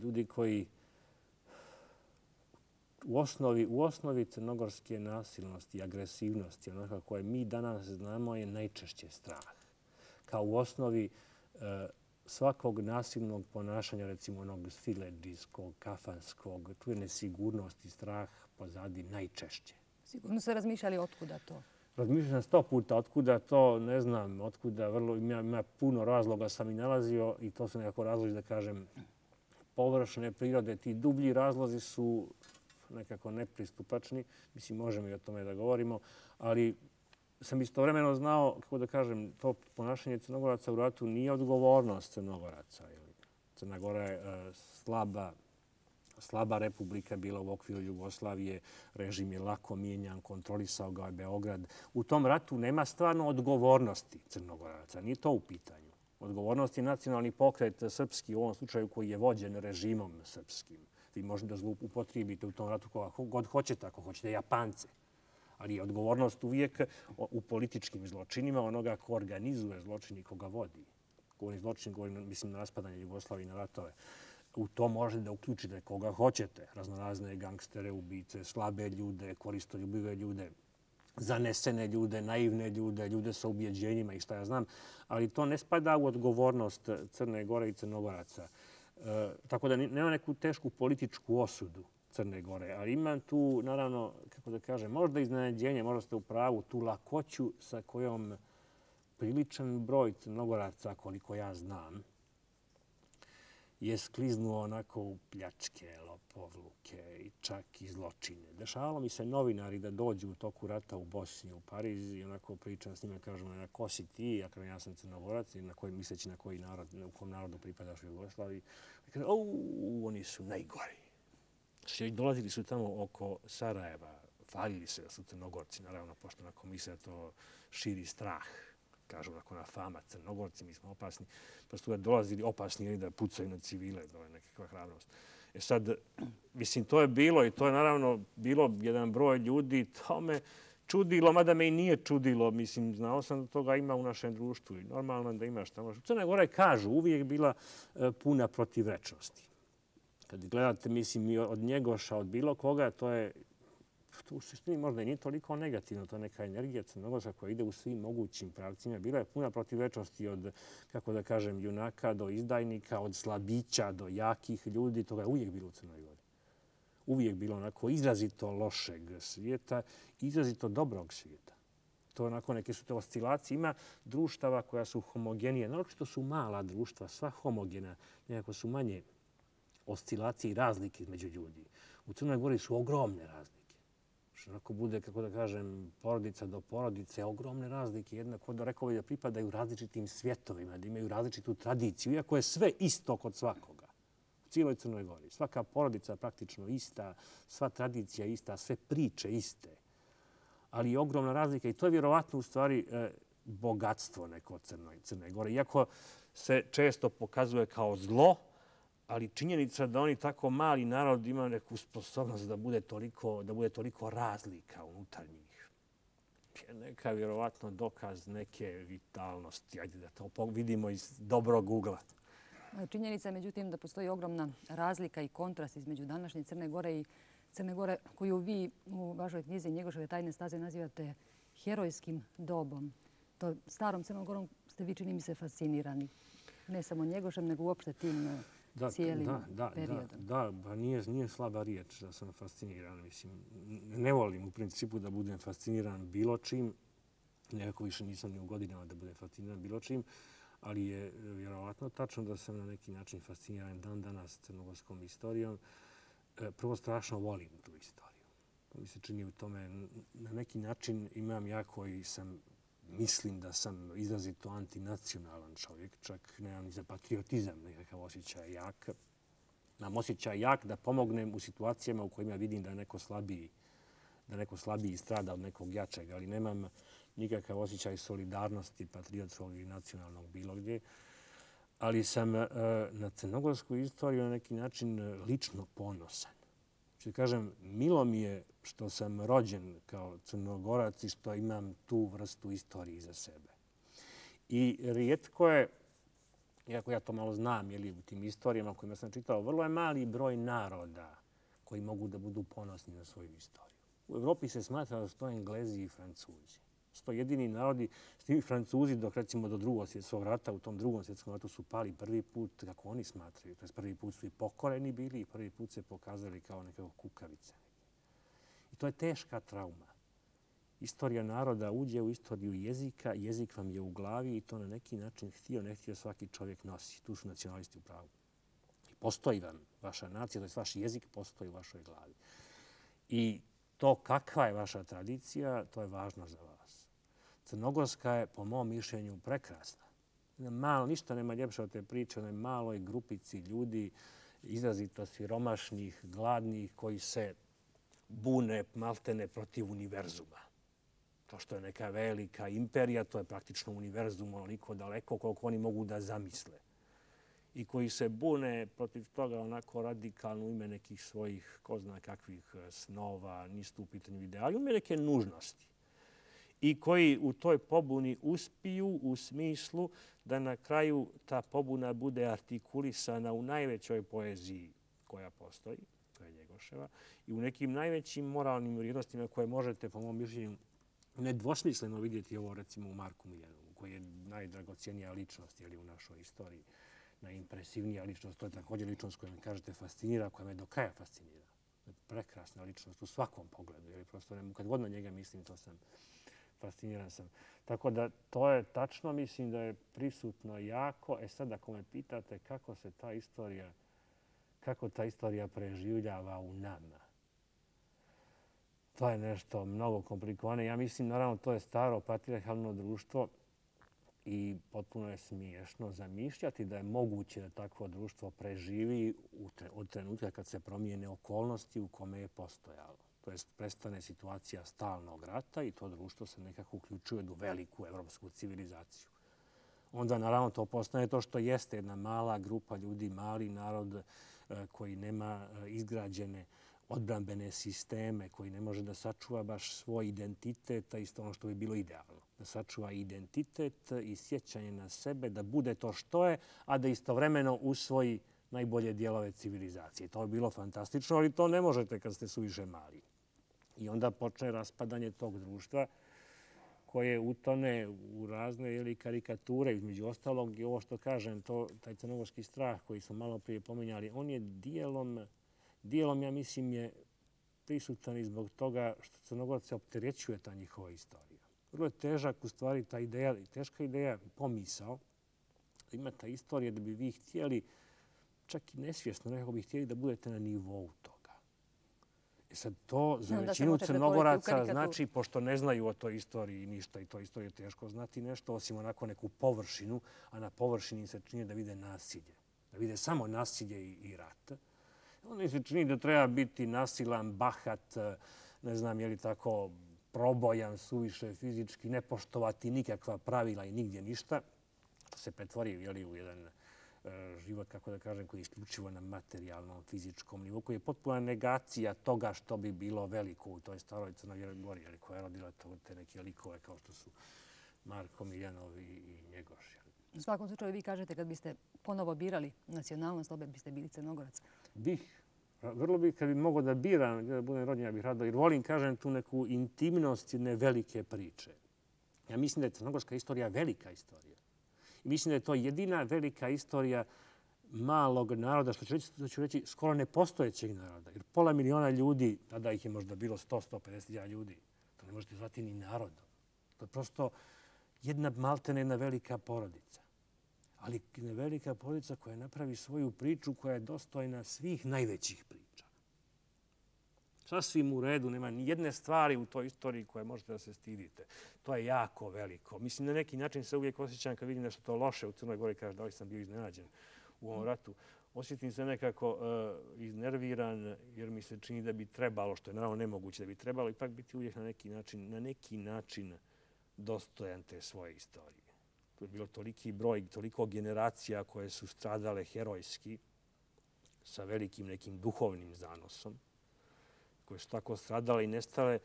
S2: Ljudi koji u osnovi, u osnovi crnogorske nasilnosti i agresivnosti, onako koje mi danas znamo, je najčešće strah. Kao u osnovi e, svakog nasilnog ponašanja, recimo onog filedijskog, kafanskog, tu je nesigurnost i strah pozadi najčešće.
S1: Sigurno se razmišljali otkuda to?
S2: Razmišljam sto puta otkuda to, ne znam, otkuda, vrlo, ima, ima puno razloga sam i nalazio i to su nekako razlozi da kažem površne prirode. Ti dublji razlozi su nekako nepristupačni. Mislim, možemo i o tome da govorimo, ali sam istovremeno znao, kako da kažem, to ponašanje Crnogoraca u ratu nije odgovornost Crnogoraca. Crnagora je e, slaba slaba republika bila u okviru Jugoslavije, režim je lako mijenjan, kontrolisao ga je Beograd. U tom ratu nema stvarno odgovornosti Crnogoraca, nije to u pitanju. Odgovornost je nacionalni pokret srpski, u ovom slučaju koji je vođen režimom srpskim vi možete da zloupotrijebite u tom ratu koga god hoćete, ako hoćete Japance. Ali je odgovornost uvijek u političkim zločinima onoga ko organizuje zločin i ko ga vodi. Govorim zločin, govorim mislim, na raspadanje Jugoslavije i na ratove. U to možete da uključite koga hoćete. Raznorazne gangstere, ubice, slabe ljude, koristoljubive ljude, zanesene ljude, naivne ljude, ljude sa ubjeđenjima i šta ja znam. Ali to ne spada u odgovornost Crne Gore i Crnogoraca. Uh, E, tako da nema neku tešku političku osudu Crne Gore, ali ima tu, naravno, kako da kažem, možda iznenađenje, možda ste u pravu, tu lakoću sa kojom priličan broj crnogoraca, koliko ja znam, je skliznuo onako u pljačke, lopovluke i čak i zločine. Dešavalo mi se novinari da dođu u toku rata u Bosni, u Pariz i onako pričam s njima, kažem, na ko si ti, ja kažem, ja sam crnovorac, na koji, misleći na koji narod, u kom narodu pripadaš u Jugoslavi. I kažem, o, oni su najgori. Znači, dolazili su tamo oko Sarajeva, falili se da su crnogorci, naravno, pošto na komisija to širi strah kažu onako na fama crnogorci, mi smo opasni. Pa su dolazili opasni da pucaju na civile, to je nekakva hrabrost. E sad, mislim, to je bilo i to je naravno bilo jedan broj ljudi. tome čudilo, mada me i nije čudilo. Mislim, znao sam da toga ima u našem društvu i normalno da imaš tamo. Crna Gora je, kažu, uvijek bila e, puna protivrečnosti. Kad gledate, mislim, od njegoša, od bilo koga, to je U suštini možda i nije toliko negativno, to je neka energija crnogorska koja ide u svim mogućim pravcima. Bila je puna protivrečnosti od, kako da kažem, junaka do izdajnika, od slabića do jakih ljudi. Toga je uvijek bilo u Crnoj Gori. Uvijek bilo onako izrazito lošeg svijeta, izrazito dobrog svijeta. To je onako neke su te oscilacije. Ima društava koja su homogenije. što su mala društva, sva homogena. Nekako su manje oscilacije i razlike među ljudi. U Crnoj Gori su ogromne razlike onako bude, kako da kažem, porodica do porodice, ogromne razlike, jednako da rekao da pripadaju različitim svjetovima, da imaju različitu tradiciju, iako je sve isto kod svakoga u cijeloj Crnoj Gori. Svaka porodica je praktično ista, sva tradicija ista, sve priče iste. Ali je ogromna razlika i to je vjerovatno u stvari e, bogatstvo neko Crnoj Crne Gore. Iako se često pokazuje kao zlo, ali činjenica da oni tako mali narod imaju neku sposobnost da bude toliko, da bude toliko razlika unutar njih je neka vjerovatno dokaz neke vitalnosti. Ajde da to vidimo iz dobrog ugla.
S1: E, činjenica je međutim da postoji ogromna razlika i kontrast između današnje Crne Gore i Crne Gore koju vi u vašoj knjizi Njegoševe tajne staze nazivate herojskim dobom. To starom Crnogorom ste vi čini mi se fascinirani. Ne samo Njegošem, nego uopšte tim e, da, cijelim da, da, periodom.
S2: Da, da pa nije, nije slaba riječ da sam fasciniran. Mislim, ne volim u principu da budem fasciniran bilo čim. Nekako više nisam ni u godinama da budem fasciniran bilo čim. Ali je e, vjerovatno tačno da sam na neki način fasciniran dan danas crnogorskom istorijom. E, prvo, strašno volim tu istoriju. To Mi se čini u tome, na neki način imam ja koji sam mislim da sam izrazito antinacionalan čovjek, čak ne nemam ni za patriotizam nekakav osjećaj jak. Nam osjećaj jak da pomognem u situacijama u kojima vidim da je neko slabiji, da neko slabiji strada od nekog jačeg, ali nemam nikakav osjećaj solidarnosti patriotskog ili nacionalnog bilo gdje. Ali sam eh, na crnogorsku istoriju na neki način eh, lično ponosan. Znači, kažem, milo mi je što sam rođen kao crnogorac i što imam tu vrstu istorije za sebe. I rijetko je, iako ja to malo znam jeli, u tim istorijama kojima sam čitao, vrlo je mali broj naroda koji mogu da budu ponosni na svoju istoriju. U Evropi se smatra da su to Englezi i Francuzi sto jedini narodi, što i Francuzi dok recimo do drugog svjetskog rata, u tom drugom svjetskom ratu su pali prvi put, kako oni smatraju, tj. prvi put su i pokoreni bili i prvi put se pokazali kao nekako kukavice. I to je teška trauma. Istorija naroda uđe u istoriju jezika, jezik vam je u glavi i to na neki način htio, ne htio svaki čovjek nosi. Tu su nacionalisti u pravu. I postoji vam vaša nacija, tj. vaš jezik postoji u vašoj glavi. I to kakva je vaša tradicija, to je važno za vas. Crnogorska je, po mom mišljenju, prekrasna. Malo, ništa nema ljepše od te priče, onaj maloj grupici ljudi, izrazito siromašnih, gladnih, koji se bune maltene protiv univerzuma. To što je neka velika imperija, to je praktično univerzum onoliko daleko koliko oni mogu da zamisle. I koji se bune protiv toga onako radikalno u ime nekih svojih ko zna kakvih eh, snova, nisu u pitanju ideali, ime neke nužnosti i koji u toj pobuni uspiju u smislu da na kraju ta pobuna bude artikulisana u najvećoj poeziji koja postoji, to je Njegoševa, i u nekim najvećim moralnim vrijednostima koje možete, po mom mišljenju, nedvosmisleno vidjeti ovo recimo u Marku Miljanovu, koji je najdragocijenija ličnost u našoj istoriji, najimpresivnija ličnost. To je također ličnost koja me, kažete, fascinira, koja me do kraja fascinira. Prekrasna ličnost u svakom pogledu. Jer prosto, kad god na njega mislim, to sam fasciniran sam. Tako da to je tačno, mislim da je prisutno jako. E sad ako me pitate kako se ta istorija, kako ta istorija preživljava u nama, to je nešto mnogo komplikovane. Ja mislim, naravno, to je staro patrijarhalno društvo i potpuno je smiješno zamišljati da je moguće da takvo društvo preživi u trenutka kad se promijene okolnosti u kome je postojalo to je prestane situacija stalnog rata i to društvo se nekako uključuje u veliku evropsku civilizaciju. Onda naravno to postane to što jeste jedna mala grupa ljudi, mali narod e, koji nema e, izgrađene odbrambene sisteme, koji ne može da sačuva baš svoj identitet, a isto ono što bi bilo idealno. Da sačuva identitet i sjećanje na sebe, da bude to što je, a da istovremeno usvoji najbolje dijelove civilizacije. To je bilo fantastično, ali to ne možete kad ste suviše mali. I onda počne raspadanje tog društva koje utone u razne ili karikature. Između ostalog, i ovo što kažem, to, taj crnogorski strah koji smo malo prije pominjali, on je dijelom, dijelom, ja mislim, je prisutan i zbog toga što crnogorce opterećuje ta njihova istorija. Vrlo je težak, u stvari, ta ideja, teška ideja, pomisao, da ima ta istorija da bi vi htjeli, čak i nesvjesno, nekako bi htjeli da budete na nivou to sad to za većinu crnogoraca znači, pošto ne znaju o toj istoriji ništa i to istoriji je teško znati nešto, osim onako neku površinu, a na površini se čini da vide nasilje. Da vide samo nasilje i, rat. Oni se čini da treba biti nasilan, bahat, ne znam je li tako probojan suviše fizički, ne poštovati nikakva pravila i nigdje ništa. To se pretvori je li, u jedan uh, E, život, kako da kažem, koji je isključivo na materijalnom, fizičkom nivou, koji je potpuna negacija toga što bi bilo veliko u toj staroj Crnoj Gori, ali koja je rodila to, te neke likove kao što su Marko Miljanov i, Njegoš.
S1: U svakom slučaju, vi kažete kad biste ponovo birali nacionalnost, obet biste bili Crnogorac.
S2: Bih. Vrlo bih, kad bih mogao da biram, da budem rodin, bih rado, jer volim, kažem, tu neku intimnost jedne velike priče. Ja mislim da je crnogorska istorija velika istorija. Mislim da je to jedina velika istorija malog naroda, što ću reći skoro nepostojećeg naroda. Jer pola miliona ljudi, tada ih je možda bilo 100-150 ljudi, to ne možete zvati ni narod. To je prosto jedna maltena, jedna velika porodica. Ali velika porodica koja napravi svoju priču koja je dostojna svih najvećih priča sasvim u redu, nema ni jedne stvari u toj istoriji koje možete da se stidite. To je jako veliko. Mislim, na neki način se uvijek osjećam kad vidim nešto to loše u Crnoj Gori, kaže da li sam bio iznenađen u ovom ratu. Osjetim se nekako e, iznerviran jer mi se čini da bi trebalo, što je naravno nemoguće da bi trebalo, ipak biti uvijek na neki način, na neki način dostojan te svoje istorije. Tu je bilo toliki broj, toliko generacija koje su stradale herojski sa velikim nekim duhovnim zanosom koje su tako stradale i nestale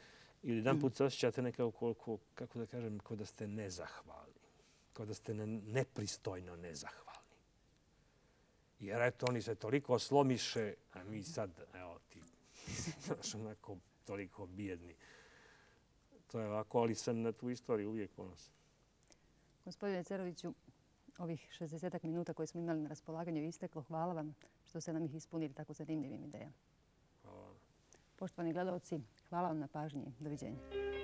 S2: ili jedan put se osjećate nekako, koliko, kako da kažem, kao da ste nezahvalni. Kao da ste nepristojno nezahvalni. Jer eto, oni se toliko slomiše, a mi sad, evo ti, znaš, onako toliko bijedni. To je ovako, ali sam na tu istoriju uvijek ponosan.
S1: Gospodine Ceroviću, ovih 60 minuta koje smo imali na raspolaganju isteklo, hvala vam što ste nam ih ispunili tako zanimljivim idejama. Poštovani gledalci, hvala vam na pažnji. Doviđenje.